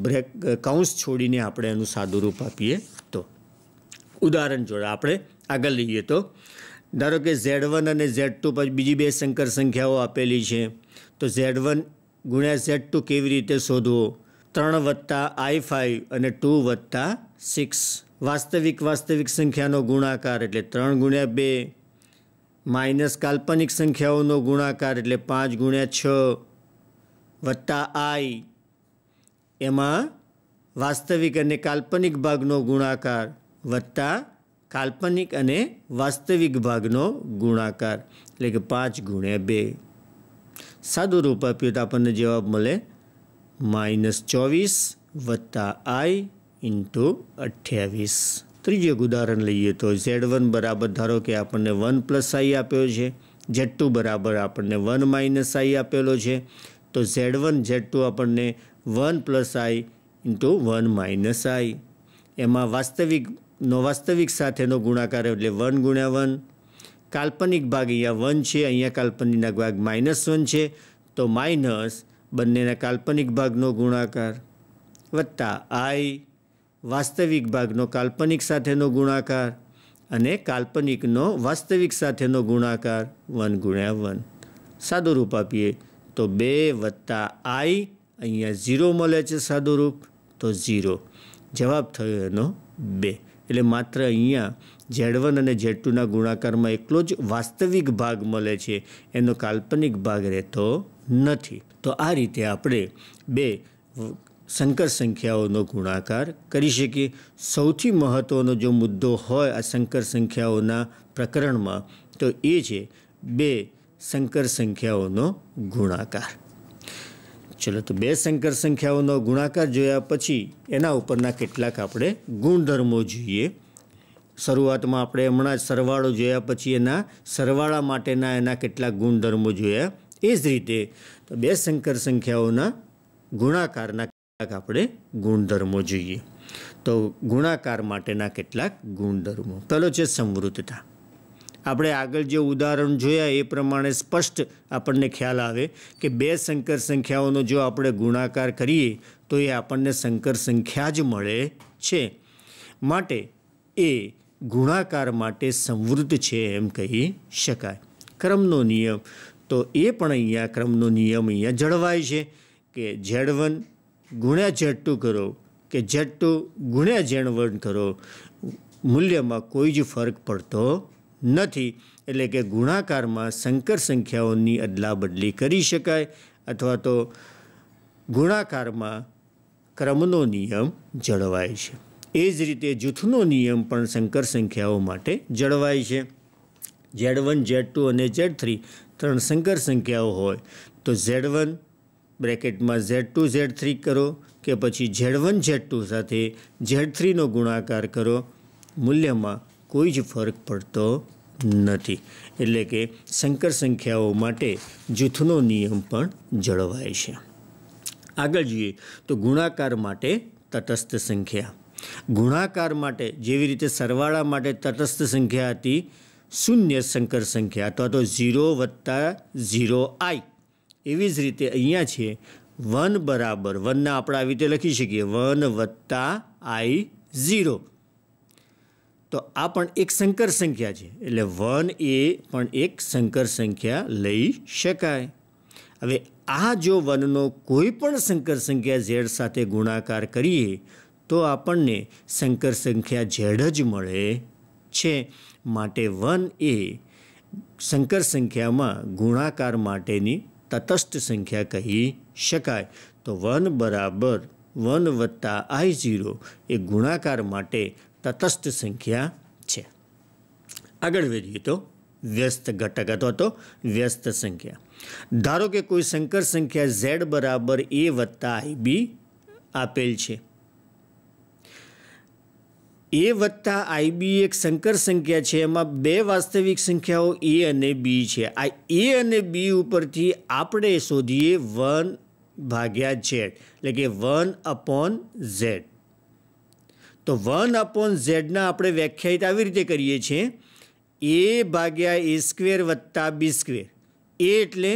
બ્રેક કાઉન્સ છોડીને આપણે એનું રૂપ આપીએ તો ઉદાહરણ જોડે આપણે આગળ લઈએ તો ધારો કે ઝેડ વન અને ઝેડ ટુ પછી બીજી બે સંકર સંખ્યાઓ આપેલી છે તો ઝેડ વન ગુણ્યા ઝેડ ટુ કેવી રીતે શોધવો ત્રણ વત્તા આઈ ફાઈવ અને ટુ વત્તા સિક્સ વાસ્તવિક વાસ્તવિક સંખ્યાનો ગુણાકાર એટલે ત્રણ ગુણ્યા બે માઇનસ કાલ્પનિક સંખ્યાઓનો ગુણાકાર એટલે પાંચ ગુણ્યા છ વત્તા આઈ એમાં વાસ્તવિક અને કાલ્પનિક ભાગનો ગુણાકાર વત્તા કાલ્પનિક અને વાસ્તવિક ભાગનો ગુણાકાર એટલે કે પાંચ ગુણ્યા બે સાદું રૂપ આપ્યું તો આપણને જવાબ મળે માઇનસ ચોવીસ વત્તા આઈ ઇન્ટુ અઠ્યાવીસ ત્રીજું એક ઉદાહરણ લઈએ તો ઝેડ વન બરાબર ધારો કે આપણને વન પ્લસ આઈ આપ્યો છે ઝેડ ટુ બરાબર આપણને વન માઇનસ આઈ આપેલો છે તો ઝેડ વન ઝેડ ટુ આપણને one plus i into one minus i એમાં વાસ્તવિકનો વાસ્તવિક સાથેનો ગુણાકાર એટલે વન ગુણ્યા વન કાલ્પનિક ભાગ અહીંયા વન છે અહીંયા કાલ્પનિકના ભાગ માઇનસ વન છે તો માઇનસ બંનેના કાલ્પનિક ભાગનો ગુણાકાર વત્તા આઈ વાસ્તવિક ભાગનો કાલ્પનિક સાથેનો ગુણાકાર અને કાલ્પનિકનો વાસ્તવિક સાથેનો ગુણાકાર વન ગુણ્યા વન સાદું રૂપ આપીએ તો બે વત્તા આઈ અહીંયા ઝીરો મળે છે સાદું રૂપ તો ઝીરો જવાબ થયો એનો બે એટલે માત્ર અહીંયા ઝેડ વન અને ઝેડ ટુના ગુણાકારમાં એકલો જ વાસ્તવિક ભાગ મળે છે એનો કાલ્પનિક ભાગ રહેતો નથી તો આ રીતે આપણે બે સંકર સંખ્યાઓનો ગુણાકાર કરી શકીએ સૌથી મહત્ત્વનો જો મુદ્દો હોય આ સંકર સંખ્યાઓના પ્રકરણમાં તો એ છે બે સંકર સંખ્યાઓનો ગુણાકાર ચલો તો બે સંકર સંખ્યાઓનો ગુણાકાર જોયા પછી એના ઉપરના કેટલાક આપણે ગુણધર્મો જોઈએ શરૂઆતમાં આપણે હમણાં જ સરવાળો જોયા પછી એના સરવાળા માટેના એના કેટલાક ગુણધર્મો જોયા એ જ રીતે બે સંકર સંખ્યાઓના ગુણાકારના કેટલાક આપણે ગુણધર્મો જોઈએ તો ગુણાકાર માટેના કેટલાક ગુણધર્મો પહેલો છે સમૃદ્ધતા આપણે આગળ જે ઉદાહરણ જોયા એ પ્રમાણે સ્પષ્ટ આપણને ખ્યાલ આવે કે બે સંકર સંખ્યાઓનો જો આપણે ગુણાકાર કરીએ તો એ આપણને સંકર સંખ્યા જ મળે છે માટે એ ગુણાકાર માટે સમૃદ્ધ છે એમ કહી શકાય ક્રમનો નિયમ તો એ પણ અહીંયા ક્રમનો નિયમ અહીંયા જળવાય છે કે ઝેડ વન گڑیا جیڈ ٹو کرو کہ جیٹ ٹو گویا جیڑ ون کرو مولیہ میں کوئی ج فرق پڑت کہ گناکار میں شنکرسیاں ادلا بدلی کر سکے اتو گر میں کمن جڑو یہ جیتے جوٹن شنکرسیاں جڑو ہے جیڈ ون جیڈ ٹو جیڈ تھری تر سنکرسیا ہو توڑ ون بریکٹ میں جیڈ ٹو زیڈ تھری کرو کہ پچھلے جھیڈ ون جھیڈ ٹو ساتھ جھیڈ تھری گرو مولیہ میں کوئی ج فرق پڑت کہ سنکرسیا جوتھو نیم پڑ جڑو ہے آگ جیے تو گناکار تٹستھ سنکھیا گرتے سروا مٹستھ سنکھیاتی شنیہ سنکرسیاتو وتا آئی એવી જ રીતે અહીંયા છે વન બરાબર વનના આપણે આવી રીતે લખી શકીએ વન વત્તા આઈ ઝીરો તો આ પણ એક સંકર સંખ્યા છે એટલે વન એ પણ એક સંકર સંખ્યા લઈ શકાય હવે આ જો વનનો કોઈ પણ સંકર સંખ્યા ઝેડ સાથે ગુણાકાર કરીએ તો આપણને સંકર સંખ્યા ઝેડ જ મળે છે માટે વન એ સંકર સંખ્યામાં ગુણાકાર માટેની તટસ્થ સંખ્યા કહી શકાય તો વન બરાબર વન વત્તા આઈ ઝીરો એ ગુણાકાર માટે તટસ્થ સંખ્યા છે આગળ વધીએ તો વ્યસ્ત ઘટક અથવા તો વ્યસ્ત સંખ્યા ધારો કે કોઈ સંકર સંખ્યા ઝેડ બરાબર એ વત્તા આઈ બી આપેલ છે એ વત્તા આઈબી એક સંકર સંખ્યા છે એમાં બે વાસ્તવિક સંખ્યાઓ એ અને બી છે આ એ અને બી ઉપરથી આપણે શોધીએ વન ભાગ્યા ઝેડ એટલે કે વન અપોન ઝેડ તો વન અપોન ઝેડના આપણે વ્યાખ્યાયિત આવી રીતે કરીએ છીએ એ ભાગ્યા એ સ્ક્વેર વત્તા બી સ્ક્વેર એ એટલે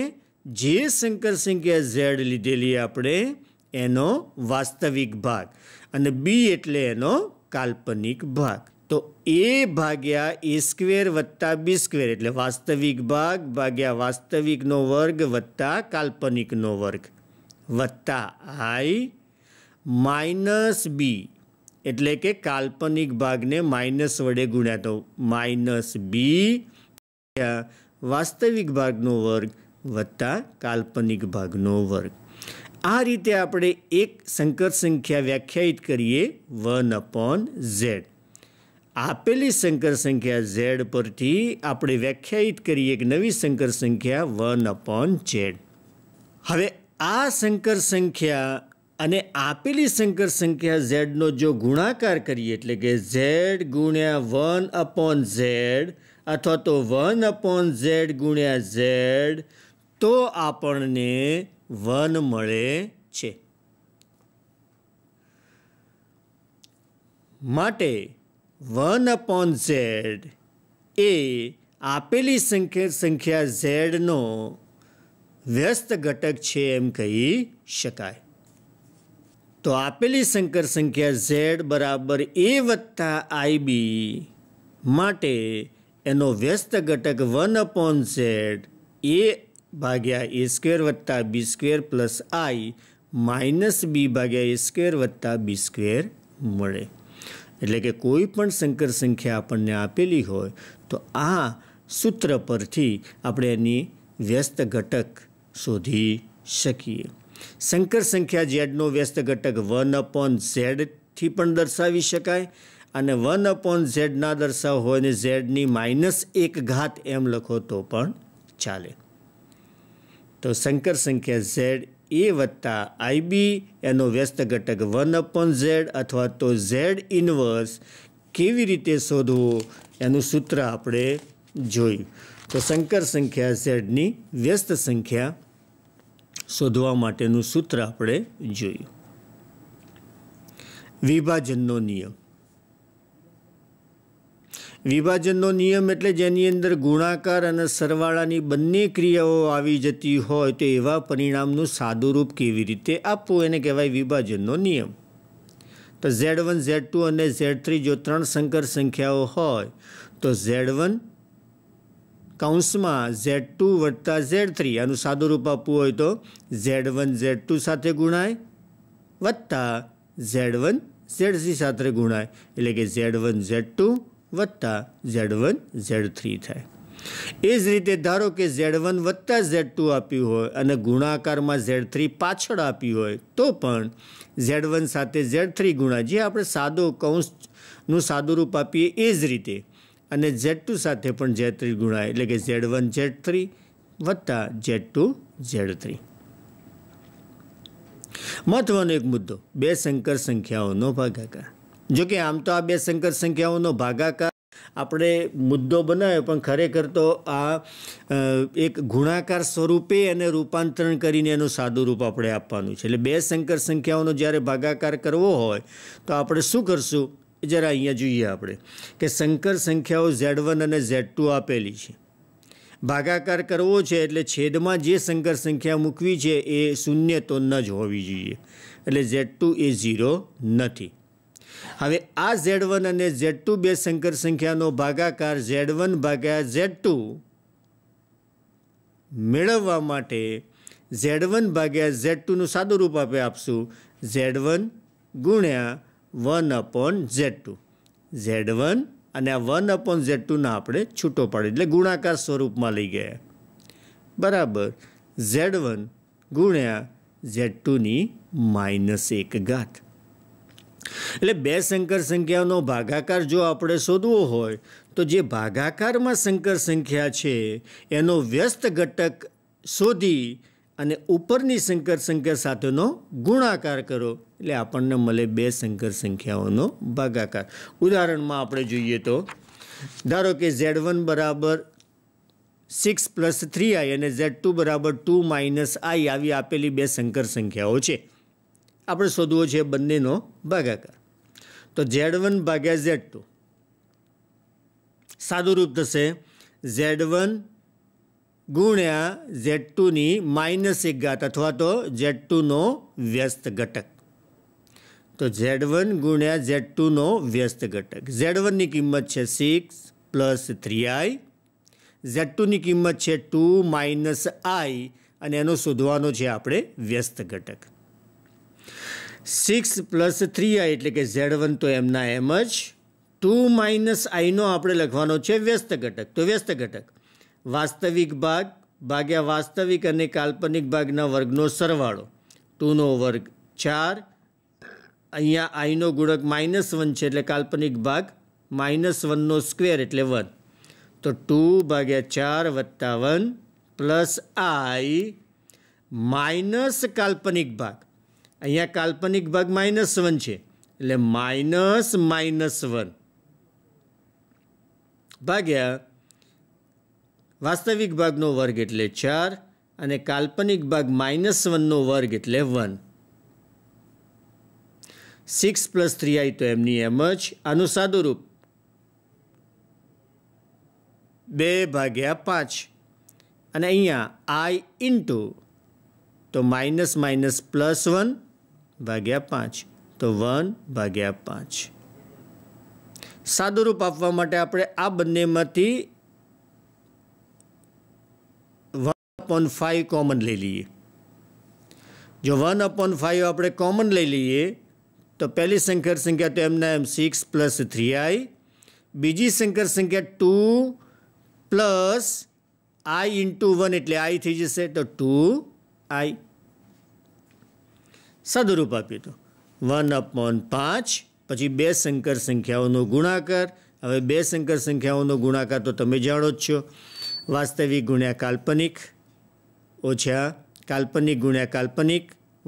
જે સંકર સંખ્યા ઝેડ લીધેલી આપણે એનો વાસ્તવિક ભાગ અને બી એટલે એનો કાલ્પનિક ભાગ તો એ ભાગ્યા એ સ્ક્વેર વત્તા બી સ્ક્વેર એટલે વાસ્તવિક ભાગ ભાગ્યા વાસ્તવિકનો વર્ગ વત્તા કાલ્પનિકનો વર્ગ વત્તા આઈ માઇનસ બી એટલે કે કાલ્પનિક ભાગને માઇનસ વડે ગુણ્યા તો માઇનસ બી વાસ્તવિક ભાગનો વર્ગ વત્તા કાલ્પનિક ભાગનો વર્ગ આ રીતે આપણે એક સંકર સંખ્યા વ્યાખ્યાયિત કરીએ વન અપોન ઝેડ આપેલી સંકર સંખ્યા ઝેડ પરથી આપણે વ્યાખ્યાયિત કરીએ એક નવી સંકર સંખ્યા વન અપોન ઝેડ હવે આ સંકર સંખ્યા અને આપેલી સંકર સંખ્યા ઝેડનો જો ગુણાકાર કરીએ એટલે કે ઝેડ ગુણ્યા વન અપોન ઝેડ અથવા તો વન અપોન ઝેડ ગુણ્યા ઝેડ તો આપણને વન મળે છે માટે વન અપોન ઝેડ એ આપેલી સંખ્યા ઝેડનો વ્યસ્ત ઘટક છે એમ કહી શકાય તો આપેલી સંકર સંખ્યા ઝેડ બરાબર એ વત્તા આઈબી માટે એનો વ્યસ્ત ઘટક વન અપોન ઝેડ એ ભાગ્યા એ સ્ક્વેર વત્તા b square plus i minus b ભાગ્યા એ સ્ક્વેર વત્તા બી સ્ક્વેર મળે એટલે કે કોઈ પણ સંકર સંખ્યા આપણને આપેલી હોય તો આ સૂત્ર પરથી આપણે એની વ્યસ્ત ઘટક શોધી શકીએ સંકર સંખ્યા ઝેડનો વ્યસ્ત ઘટક વન અપોન ઝેડથી પણ દર્શાવી શકાય અને વન અપોન ઝેડ ના દર્શાવ હોય ને ઝેડની માઇનસ એક ઘાત એમ લખો તો પણ ચાલે તો સંકર સંખ્યા ઝેડ એ વત્તા આઈબી એનો વ્યસ્ત ઘટક વન અપોન ઝેડ અથવા તો ઝેડ ઇનવર્સ કેવી રીતે શોધવું એનું સૂત્ર આપણે જોયું તો સંકર સંખ્યા ઝેડની વ્યસ્ત સંખ્યા શોધવા માટેનું સૂત્ર આપણે જોયું વિભાજનનો નિયમ વિભાજનનો નિયમ એટલે જેની અંદર ગુણાકાર અને સરવાળાની બંને ક્રિયાઓ આવી જતી હોય તો એવા પરિણામનું સાદુરૂપ કેવી રીતે આપવું એને કહેવાય વિભાજનનો નિયમ તો ઝેડ વન ઝેડ ટુ અને ઝેડ થ્રી જો ત્રણ સંકર સંખ્યાઓ હોય તો ઝેડ વન કૌંસમાં ઝેડ ટુ વત્તા ઝેડ થ્રી આનું સાદુરૂપ આપવું હોય તો ઝેડ વન ઝેડ ટુ સાથે ગુણાય વત્તા ઝેડ વન ઝેડ થ્રી સાથે ગુણાય એટલે કે ઝેડ વન ઝેડ ટુ વત્તા ઝેડ વન ઝેડ થ્રી થાય એ જ રીતે ધારો કે ઝેડ વન વત્તા ઝેડ ટુ આપ્યું હોય અને ગુણાકારમાં ઝેડ થ્રી પાછળ આપ્યું હોય તો પણ ઝેડ વન સાથે ઝેડ થ્રી ગુણા જે આપણે સાદો કૌંસનું સાદું રૂપ આપીએ એ જ રીતે અને ઝેડ ટુ સાથે પણ ઝેડ થ્રી ગુણાય એટલે કે ઝેડ વન ઝેડ થ્રી વત્તા ઝેડ ટુ ઝેડ થ્રી મહત્વનો એક મુદ્દો બે સંકર સંખ્યાઓનો ભાગાકાર જોકે આમ તો આ બે સંકર સંખ્યાઓનો ભાગાકાર આપણે મુદ્દો બનાવ્યો પણ ખરેખર તો આ એક ગુણાકાર સ્વરૂપે અને રૂપાંતરણ કરીને એનું સાદું રૂપ આપણે આપવાનું છે એટલે બે સંકર સંખ્યાઓનો જ્યારે ભાગાકાર કરવો હોય તો આપણે શું કરશું જરા અહીંયા જોઈએ આપણે કે સંકર સંખ્યાઓ ઝેડ વન અને ઝેડ ટુ આપેલી છે ભાગાકાર કરવો છે એટલે છેદમાં જે સંકર સંખ્યા મૂકવી છે એ શૂન્ય તો ન જ હોવી જોઈએ એટલે ઝેડ ટુ એ ઝીરો નથી હવે આ ઝેડ વન અને ઝેડ ટુ બે સંકર સંખ્યાનો ભાગાકાર ઝેડ વન ભાગ્યા ઝેડ ટુ મેળવવા માટે ઝેડ વન ભાગ્યા ઝેડ ટુનું સાદું રૂપ આપણે આપશું ઝેડ વન ગુણ્યા one upon z two Z one અને આ વન અપોન ઝેડ ટુના આપણે છૂટો પાડ્યો એટલે ગુણાકાર સ્વરૂપમાં લઈ ગયા બરાબર ઝેડ વન ગુણ્યા ઝેડ ટુની માઇનસ એક ગાથ એટલે બે શંકર સંખ્યાનો ભાગાકાર જો આપણે શોધવો હોય તો જે ભાગાકારમાં શંકર સંખ્યા છે એનો વ્યસ્ત ઘટક શોધી અને ઉપરની શંકર સંખ્યા સાથેનો ગુણાકાર કરો એટલે આપણને મળે બે શંકર સંખ્યાઓનો ભાગાકાર ઉદાહરણમાં આપણે જોઈએ તો ધારો કે ઝેડ વન બરાબર સિક્સ પ્લસ થ્રી આઈ અને ઝેડ ટુ બરાબર ટુ માઇનસ આઈ આવી આપેલી બે શંકર સંખ્યાઓ છે આપણે શોધવો છે બંનેનો ભાગાકાર તો ઝેડ વન ભાગ્યા ઝેડ ટુ સાદુરૂપ થશે ઝેડ વન ગુણ્યા ઝેડ ટુની માઇનસ એક ઘાત અથવા તો ઝેડ ટુનો વ્યસ્ત ઘટક તો ઝેડ વન ગુણ્યા ઝેડ ટુનો વ્યસ્ત ઘટક ઝેડ વનની કિંમત છે six plus three i z ટુની કિંમત છે ટુ માઇનસ આઈ અને એનો શોધવાનો છે આપણે વ્યસ્ત ઘટક સિક્સ પ્લસ થ્રી આઈ એટલે કે ઝેડ વન તો એમના એમ જ ટુ માઇનસ આઈનો આપણે લખવાનો છે વ્યસ્ત ઘટક તો વ્યસ્ત ઘટક વાસ્તવિક ભાગ ભાગ્યા વાસ્તવિક અને કાલ્પનિક ભાગના વર્ગનો સરવાળો ટુનો વર્ગ ચાર અહીંયા આઈનો ગુણક માઇનસ વન છે એટલે કાલ્પનિક ભાગ માઇનસ વનનો સ્ક્વેર એટલે વન તો ટુ ભાગ્યા ચાર વત્તા વન પ્લસ આઈ માઇનસ કાલ્પનિક ભાગ અહીંયા કાલ્પનિક ભાગ માઇનસ વન છે એટલે માઇનસ માઇનસ વન ભાગ્યા વાસ્તવિક ભાગનો વર્ગ એટલે ચાર અને કાલ્પનિક ભાગ માઇનસ વનનો વર્ગ એટલે વન સિક્સ પ્લસ થ્રી આઈ તો એમની એમ જ આનું સાદું રૂપ બે ભાગ્યા પાંચ અને અહીંયા આઈ ઇન્ટુ તો માઇનસ માઇનસ પ્લસ વન ભાગ્યા પાંચ તો વન ભાગ્યા પાંચ સાદુરૂપ આપવા માટે આપણે આ બંનેમાંથી વન અપોન ફાઈવ કોમન લઈ લઈએ જો વન અપોન ફાઈવ આપણે કોમન લઈ લઈએ તો પહેલી સંકર સંખ્યા તો એમના એમ સિક્સ પ્લસ થ્રી આઈ બીજી સંકર સંખ્યા two plus i into one એટલે આઈ થઈ જશે તો ટુ આઈ સદરૂપ આપ્યું હતું વન અપોન પાંચ પછી બે સંકર સંખ્યાઓનો ગુણાકાર હવે બે સંકર સંખ્યાઓનો ગુણાકાર તો તમે જાણો જ છો વાસ્તવિક ગુણ્યા કાલ્પનિક ઓછા કાલ્પનિક ગુણ્યા કાલ્પનિક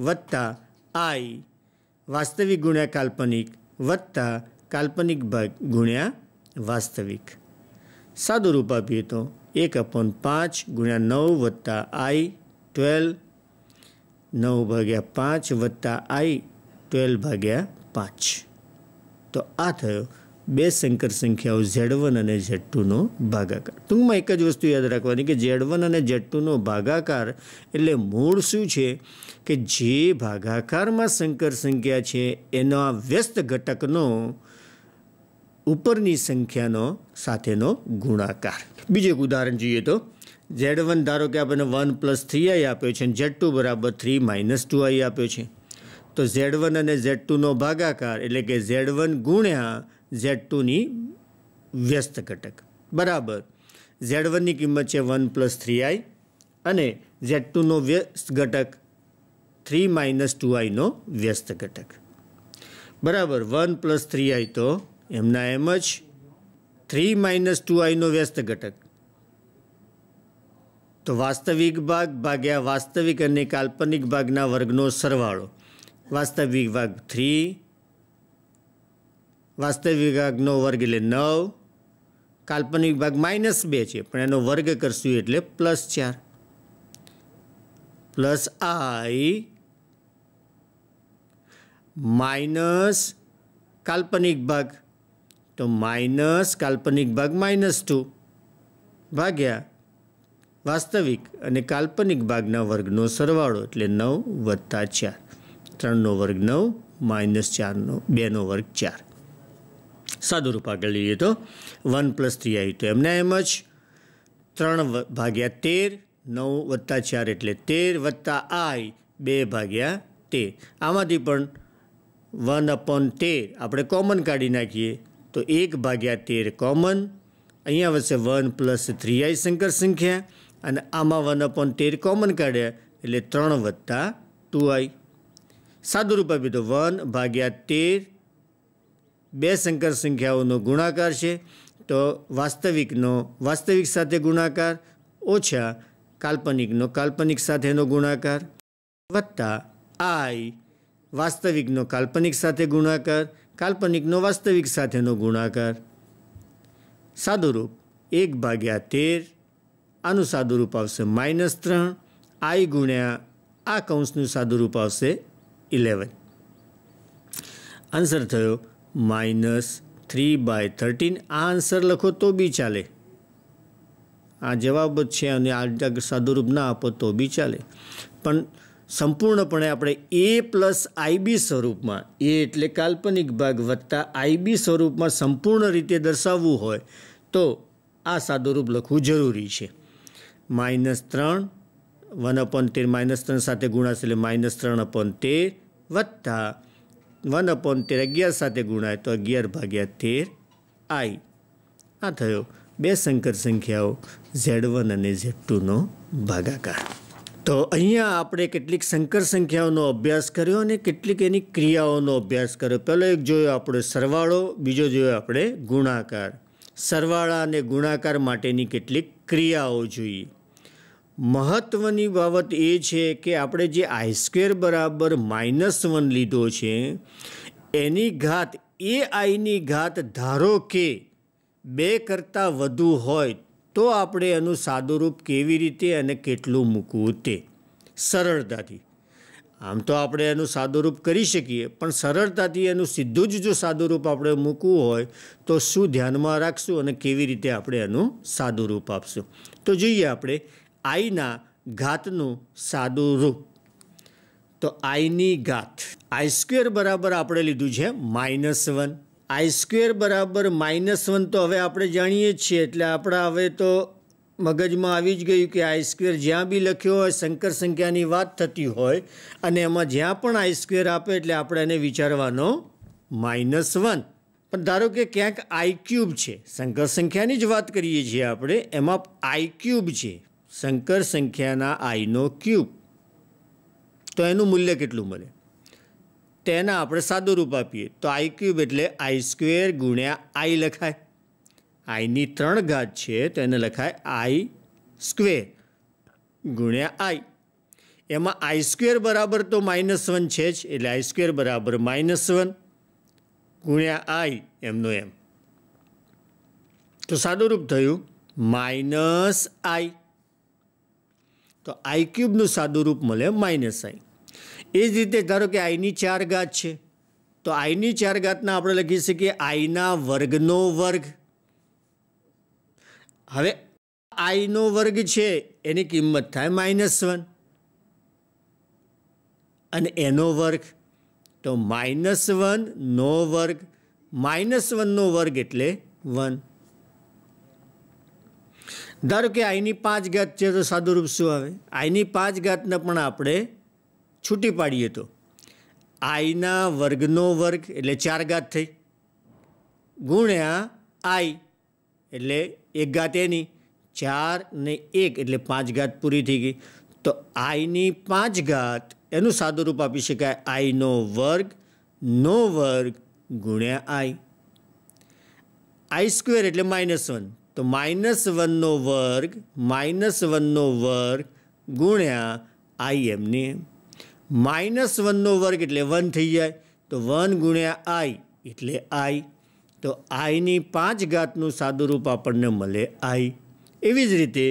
વત્તા આઈ વાસ્તવિક ગુણ્યા કાલ્પનિક વત્તા કાલ્પનિક ભાગ ગુણ્યા વાસ્તવિક સાદું રૂપ આપીએ તો એક અપોન પાંચ ગુણ્યા નવ વત્તા આઈ ટ્વેલ્વ નવ ભાગ્યા પાંચ વત્તા આઈ ટ્વેલ્વ ભાગ્યા પાંચ તો આ થયો બે સંકર સંખ્યાઓ ઝેડ વન અને ઝેડ ટુનો ભાગાકાર ટૂંકમાં એક જ વસ્તુ યાદ રાખવાની કે ઝેડ વન અને ઝેડ ટુનો ભાગાકાર એટલે મૂળ શું છે કે જે ભાગાકારમાં સંકર સંખ્યા છે એના વ્યસ્ત ઘટકનો ઉપરની સંખ્યાનો સાથેનો ગુણાકાર બીજું એક ઉદાહરણ જોઈએ તો ઝેડ વન ધારો કે આપણને વન પ્લસ થ્રી આઈ આપ્યો છે અને ઝેડ ટુ બરાબર થ્રી માઇનસ ટુ આઈ આપ્યો છે તો ઝેડ વન અને ઝેડ ટુનો ભાગાકાર એટલે કે ઝેડ વન ગુણ્યા ઝેડ ટુની વ્યસ્ત ઘટક બરાબર ઝેડ વનની કિંમત છે વન પ્લસ થ્રી આઈ અને ઝેડ ટુનો વ્યસ્ત ઘટક થ્રી માઇનસ ટુ આઈનો વ્યસ્ત ઘટક બરાબર વન પ્લસ થ્રી આઈ તો એમના એમ જ થ્રી માઇનસ ટુ આઈનો વ્યસ્ત ઘટક તો વાસ્તવિક ભાગ ભાગ્યા વાસ્તવિક અને કાલ્પનિક ભાગના વર્ગનો સરવાળો વાસ્તવિક ભાગ થ્રી વાસ્તવિક ભાગનો વર્ગ એટલે નવ કાલ્પનિક ભાગ માઇનસ બે છે પણ એનો વર્ગ કરશું એટલે પ્લસ ચાર પ્લસ આઈ માઇનસ કાલ્પનિક ભાગ તો માઇનસ કાલ્પનિક ભાગ માઇનસ ટુ ભાગ્યા વાસ્તવિક અને કાલ્પનિક ભાગના વર્ગનો સરવાળો એટલે નવ વત્તા ચાર ત્રણનો વર્ગ નવ માઇનસ ચારનો બેનો વર્ગ ચાર સાદું રૂપ લઈએ તો વન પ્લસ થ્રી આવ્યું તો એમને એમ જ ત્રણ ભાગ્યા તેર નવ વત્તા ચાર એટલે તેર વત્તા આઈ બે ભાગ્યા તેર આમાંથી પણ વન અપોન તેર આપણે કોમન કાઢી નાખીએ તો એક ભાગ્યા તેર કોમન અહીંયા વચ્ચે વન પ્લસ થ્રી આઈ શંકર સંખ્યા અને આમાં વન અપોન તેર કોમન કાઢ્યા એટલે ત્રણ વત્તા ટુ આઈ રૂપ આપી તો વન ભાગ્યા તેર બે સંકર સંખ્યાઓનો ગુણાકાર છે તો વાસ્તવિકનો વાસ્તવિક સાથે ગુણાકાર ઓછા કાલ્પનિકનો કાલ્પનિક સાથેનો ગુણાકાર વત્તા આઈ વાસ્તવિકનો કાલ્પનિક સાથે ગુણાકાર કાલ્પનિકનો વાસ્તવિક સાથેનો ગુણાકાર સાદુરૂપ એક ભાગ્યા તેર આનું સાદું રૂપ આવશે માઇનસ ત્રણ આઈ ગુણ્યા આ કૌંસનું સાદું રૂપ આવશે ઇલેવન આન્સર થયો માઇનસ થ્રી બાય થર્ટીન આ આન્સર લખો તો બી ચાલે આ જવાબ જ છે અને આ સાદુરૂપ ના આપો તો બી ચાલે પણ સંપૂર્ણપણે આપણે એ પ્લસ આઈબી સ્વરૂપમાં એ એટલે કાલ્પનિક ભાગ વત્તા આઈબી સ્વરૂપમાં સંપૂર્ણ રીતે દર્શાવવું હોય તો આ સાદુરૂપ લખવું જરૂરી છે માઇનસ ત્રણ વન અપોન તેર માઇનસ ત્રણ સાથે ગુણાશે એટલે માઇનસ ત્રણ અપોન તેર વત્તા વન અપોન તેર અગિયાર સાથે ગુણાય તો અગિયાર ભાગ્યા તેર આઈ આ થયો બે સંકર સંખ્યાઓ ઝેડ વન અને ઝેડ ટુનો ભાગાકાર તો અહીંયા આપણે કેટલીક સંકર સંખ્યાઓનો અભ્યાસ કર્યો અને કેટલીક એની ક્રિયાઓનો અભ્યાસ કર્યો પહેલો એક જોયો આપણે સરવાળો બીજો જોયો આપણે ગુણાકાર સરવાળા અને ગુણાકાર માટેની કેટલીક ક્રિયાઓ જોઈએ મહત્ત્વની બાબત એ છે કે આપણે જે આઈ સ્ક્વેર બરાબર માઇનસ વન લીધો છે એની ઘાત એ આઈની ઘાત ધારો કે બે કરતાં વધુ હોય તો આપણે એનું સાદુરૂપ કેવી રીતે અને કેટલું મૂકવું તે સરળતાથી આમ તો આપણે એનું સાદુરૂપ કરી શકીએ પણ સરળતાથી એનું સીધું જ જો સાદુરૂપ આપણે મૂકવું હોય તો શું ધ્યાનમાં રાખશું અને કેવી રીતે આપણે એનું સાદુરૂપ આપશું તો જોઈએ આપણે આઈના ઘાતનું સાદું રૂપ તો આઈની ઘાત આઈ સ્ક્વેર બરાબર આપણે લીધું છે માઇનસ વન આઈ સ્ક્વેર બરાબર માઇનસ વન તો હવે આપણે જાણીએ જ છીએ એટલે આપણા હવે તો મગજમાં આવી જ ગયું કે આઈ સ્ક્વેર જ્યાં બી લખ્યો હોય શંકર સંખ્યાની વાત થતી હોય અને એમાં જ્યાં પણ આઈ સ્ક્વેર આપે એટલે આપણે એને વિચારવાનો માઇનસ વન પણ ધારો કે ક્યાંક આઈ ક્યુબ છે શંકર સંખ્યાની જ વાત કરીએ છીએ આપણે એમાં આઈ ક્યુબ છે શંકર સંખ્યાના આઈનો ક્યુબ તો એનું મૂલ્ય કેટલું મળે તેના આપણે સાદું રૂપ આપીએ તો આઈ ક્યુબ એટલે આઈ સ્ક્વેર ગુણ્યા આઈ લખાય આઈની ત્રણ ઘાત છે તો એને લખાય આઈ સ્ક્વેર ગુણ્યા આઈ એમાં આઈ સ્ક્વેર બરાબર તો માઇનસ વન છે જ એટલે આઈ સ્ક્વેર બરાબર માઇનસ વન ગુણ્યા આઈ એમનો એમ તો સાદું રૂપ થયું માઇનસ આઈ તો આઈ ક્યુબનું સાદું રૂપ મળે માઇનસ આઈ એ જ રીતે ધારો કે આઈની ચાર ઘાત છે તો આઈની ચાર ઘાતના આપણે લખી શકીએ આઈના વર્ગનો વર્ગ હવે આઈનો વર્ગ છે એની કિંમત થાય માઇનસ વન અને એનો વર્ગ તો માઇનસ વનનો વર્ગ માઇનસ વનનો વર્ગ એટલે વન ધારો કે આઈની પાંચ ગાત છે તો સાદુરૂપ શું આવે આઈની પાંચ ગાતને પણ આપણે છૂટી પાડીએ તો આઈના વર્ગનો વર્ગ એટલે ચાર ગાત થઈ ગુણ્યા આઈ એટલે એક ગાત એની ચાર ને એક એટલે પાંચ ગાત પૂરી થઈ ગઈ તો આઈની પાંચ ગાત એનું સાદુરૂપ આપી શકાય આઈનો વર્ગ નો વર્ગ ગુણ્યા આઈ આઈ સ્ક્વેર એટલે માઇનસ વન تو مائنس ون نو وگ مائنس ون نو وئی ایمنی مائنس ون نرگ اٹھا ون تھو گا آئی اٹھ لو آئی پانچ گات نادو روپ اپنے آئی ایسے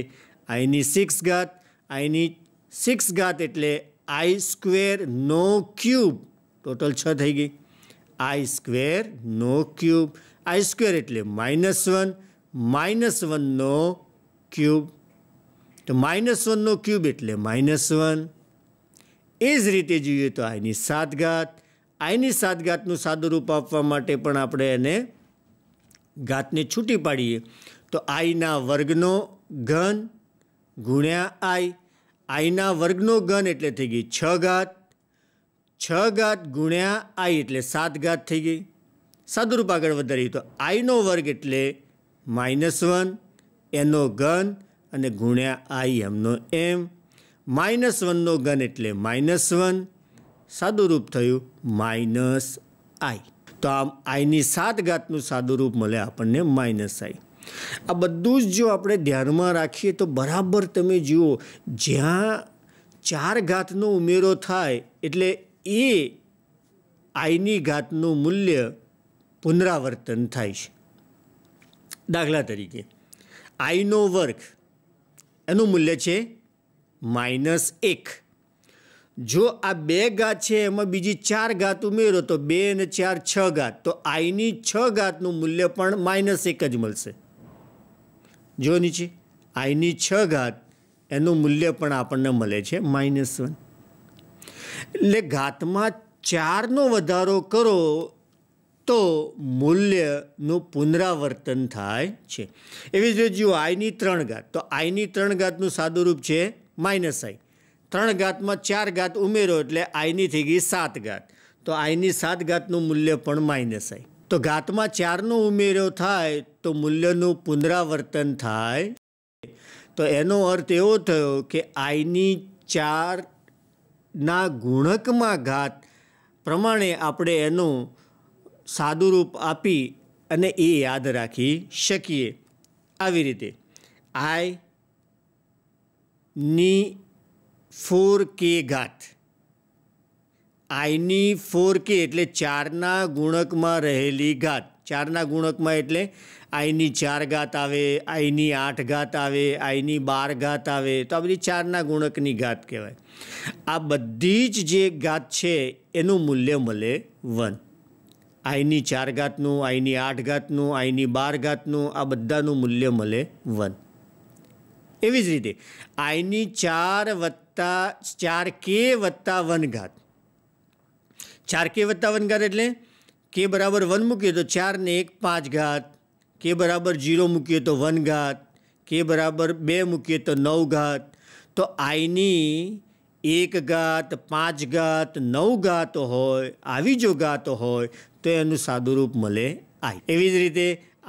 آئینی سکس گات آئینی سکس گات یہ آئی اسکو نو کوب ٹوٹل چھ گئی آئی اسکو نو کوب آئی اسکور اٹھا مائنس ون માઇનસ વનનો ક્યુબ તો માઇનસ વનનો ક્યુબ એટલે માઇનસ વન એ જ રીતે જોઈએ તો આની સાતઘાત આની સાતઘાતનું સાદું રૂપ આપવા માટે પણ આપણે એને ઘાતને છૂટી પાડીએ તો આઈના વર્ગનો ઘન ગુણ્યા આઈ આઈના વર્ગનો ઘન એટલે થઈ ગઈ છ ઘાત છ ઘાત ગુણ્યા આઈ એટલે સાત ઘાત થઈ ગઈ સાદું રૂપ આગળ વધારીએ તો આઈનો વર્ગ એટલે માઇનસ વન એનો ઘન અને ગુણ્યા આઈ એમનો એમ માઇનસ વનનો ઘન એટલે માઇનસ વન સાદુરૂપ થયું માઇનસ આઈ તો આમ આઈની સાત ઘાતનું સાદુરૂપ મળે આપણને માઇનસ આઈ આ બધું જ જો આપણે ધ્યાનમાં રાખીએ તો બરાબર તમે જુઓ જ્યાં ચાર ઘાતનો ઉમેરો થાય એટલે એ આઈની ઘાતનું મૂલ્ય પુનરાવર્તન થાય છે દાખલા તરીકે આઈનો વર્ક એનું મૂલ્ય છે માઇનસ એક જો આ બે ઘાત છે એમાં બીજી ચાર ઘાત ઉમેરો તો બે અને ચાર છ ઘાત તો આઈની છ ઘાતનું મૂલ્ય પણ માઇનસ એક જ મળશે જો નીચે આઈની છ ઘાત એનું મૂલ્ય પણ આપણને મળે છે માઇનસ વન એટલે ઘાતમાં ચારનો વધારો કરો તો મૂલ્યનું પુનરાવર્તન થાય છે એવી જ રીતે જુઓ આઈની ત્રણ ઘાત તો આઈની ત્રણ ઘાતનું સાદું રૂપ છે માઇનસ આઈ ત્રણ ઘાતમાં ચાર ઘાત ઉમેરો એટલે આઈની થઈ ગઈ સાત ઘાત તો આઈની સાત ઘાતનું મૂલ્ય પણ માઇનસ આઈ તો ઘાતમાં ચારનો ઉમેરો થાય તો મૂલ્યનું પુનરાવર્તન થાય તો એનો અર્થ એવો થયો કે આઈની ચારના ગુણકમાં ઘાત પ્રમાણે આપણે એનું સાદું રૂપ આપી અને એ યાદ રાખી શકીએ આવી રીતે આઈ ની ફોર કે ઘાત આઈની ફોર કે એટલે ચારના ગુણકમાં રહેલી ઘાત ચારના ગુણકમાં એટલે આયની ચાર ઘાત આવે આઈની આઠ ઘાત આવે આઈની બાર ઘાત આવે તો આ બધી ચારના ગુણકની ઘાત કહેવાય આ બધી જ જે ઘાત છે એનું મૂલ્ય મળે વન આઈની ચાર ઘાતનું આઈની આઠ ઘાતનું આઈની બાર ઘાતનું આ બધાનું મૂલ્ય મળે વન એવી જ રીતે આઈની ચાર વત્તા ચાર કે વત્તા વન ઘાત ચાર કે વત્તા વન ઘાત એટલે કે બરાબર વન મૂકીએ તો ચારને એક પાંચ ઘાત કે બરાબર જીરો મૂકીએ તો વન ઘાત કે બરાબર બે મૂકીએ તો નવ ઘાત તો આઈની એક ઘાત પાંચ ઘાત નવ ઘાત હોય આવી જો ઘાત હોય તો એનું સાદુરૂપ મળે આઈ એવી જ રીતે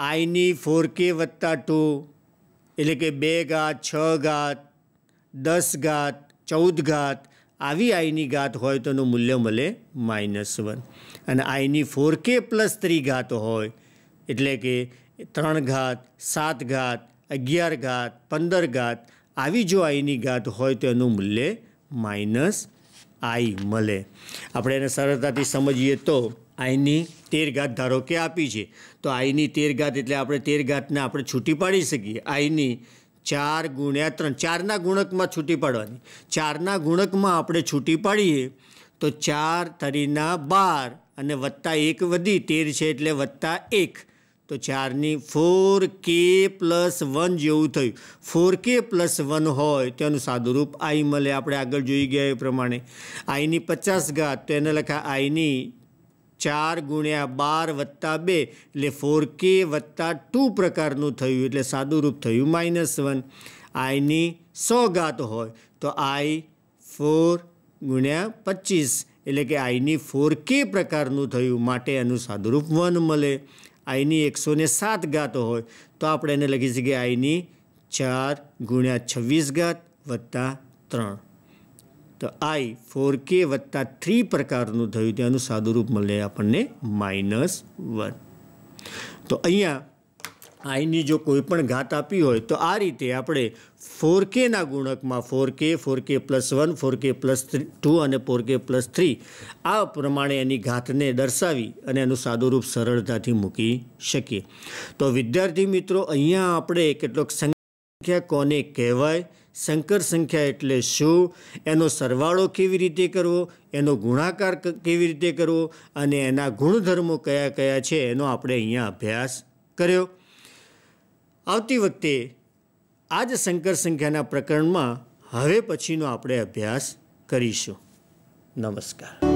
આઈની ફોર કે વત્તા ટુ એટલે કે બે ઘાત છ ઘાત દસ ઘાત ચૌદ ઘાત આવી આઈની ઘાત હોય તો એનું મૂલ્ય મળે માઇનસ વન અને આઈની ફોર કે પ્લસ ત્રી ઘાત હોય એટલે કે ત્રણ ઘાત સાત ઘાત અગિયાર ઘાત પંદર ઘાત આવી જો આઈની ઘાત હોય તો એનું મૂલ્ય માઇનસ આઈ મળે આપણે એને સરળતાથી સમજીએ તો આઈની તેરઘાત ઘાત ધારો કે આપી છે તો આઈની તેરઘાત એટલે આપણે તેર આપણે છૂટી પાડી શકીએ આઈની ચાર ગુણ્યા ત્રણ ચારના ગુણકમાં છૂટી પાડવાની ચારના ગુણકમાં આપણે છૂટી પાડીએ તો ચાર તરીના બાર અને વત્તા એક વધી તેર છે એટલે વત્તા એક તો ચારની ફોર કે પ્લસ વન જેવું થયું ફોર કે પ્લસ વન હોય તેનું સાદુરૂપ આઈ મળે આપણે આગળ જોઈ ગયા એ પ્રમાણે આઈની પચાસ ઘાત તો એને લખા આઈની ચાર ગુણ્યા બાર વત્તા બે એટલે ફોર કે વત્તા ટુ પ્રકારનું થયું એટલે સાદુરૂપ થયું માઇનસ વન આઈની સો ઘાત હોય તો આઈ ફોર ગુણ્યા પચીસ એટલે કે આઈની ફોર કે પ્રકારનું થયું માટે એનું સાદુરૂપ વન મળે આઈની એકસો ને સાત ઘાત હોય તો આપણે એને લખી શકીએ આઈની ચાર ગુણ્યા છવ્વીસ ઘાત વત્તા ત્રણ તો આઈ ફોર કે વત્તા થ્રી પ્રકારનું થયું તેનું સાદુરૂપ મળે આપણને માઇનસ વન તો અહીંયા આઈની જો કોઈ પણ ઘાત આપી હોય તો આ રીતે આપણે ફોર કેના ગુણકમાં four k four k plus one four k plus two અને ફોર કે પ્લસ થ્રી આ પ્રમાણે એની ઘાતને દર્શાવી અને એનું સાદુરૂપ સરળતાથી મૂકી શકીએ તો વિદ્યાર્થી મિત્રો અહીંયા આપણે કેટલોક સંખ્યા કોને કહેવાય શંકર સંખ્યા એટલે શું એનો સરવાળો કેવી રીતે કરવો એનો ગુણાકાર કેવી રીતે કરવો અને એના ગુણધર્મો કયા કયા છે એનો આપણે અહીંયા અભ્યાસ કર્યો આવતી વખતે આ જ શંકર સંખ્યાના પ્રકરણમાં હવે પછીનો આપણે અભ્યાસ કરીશું નમસ્કાર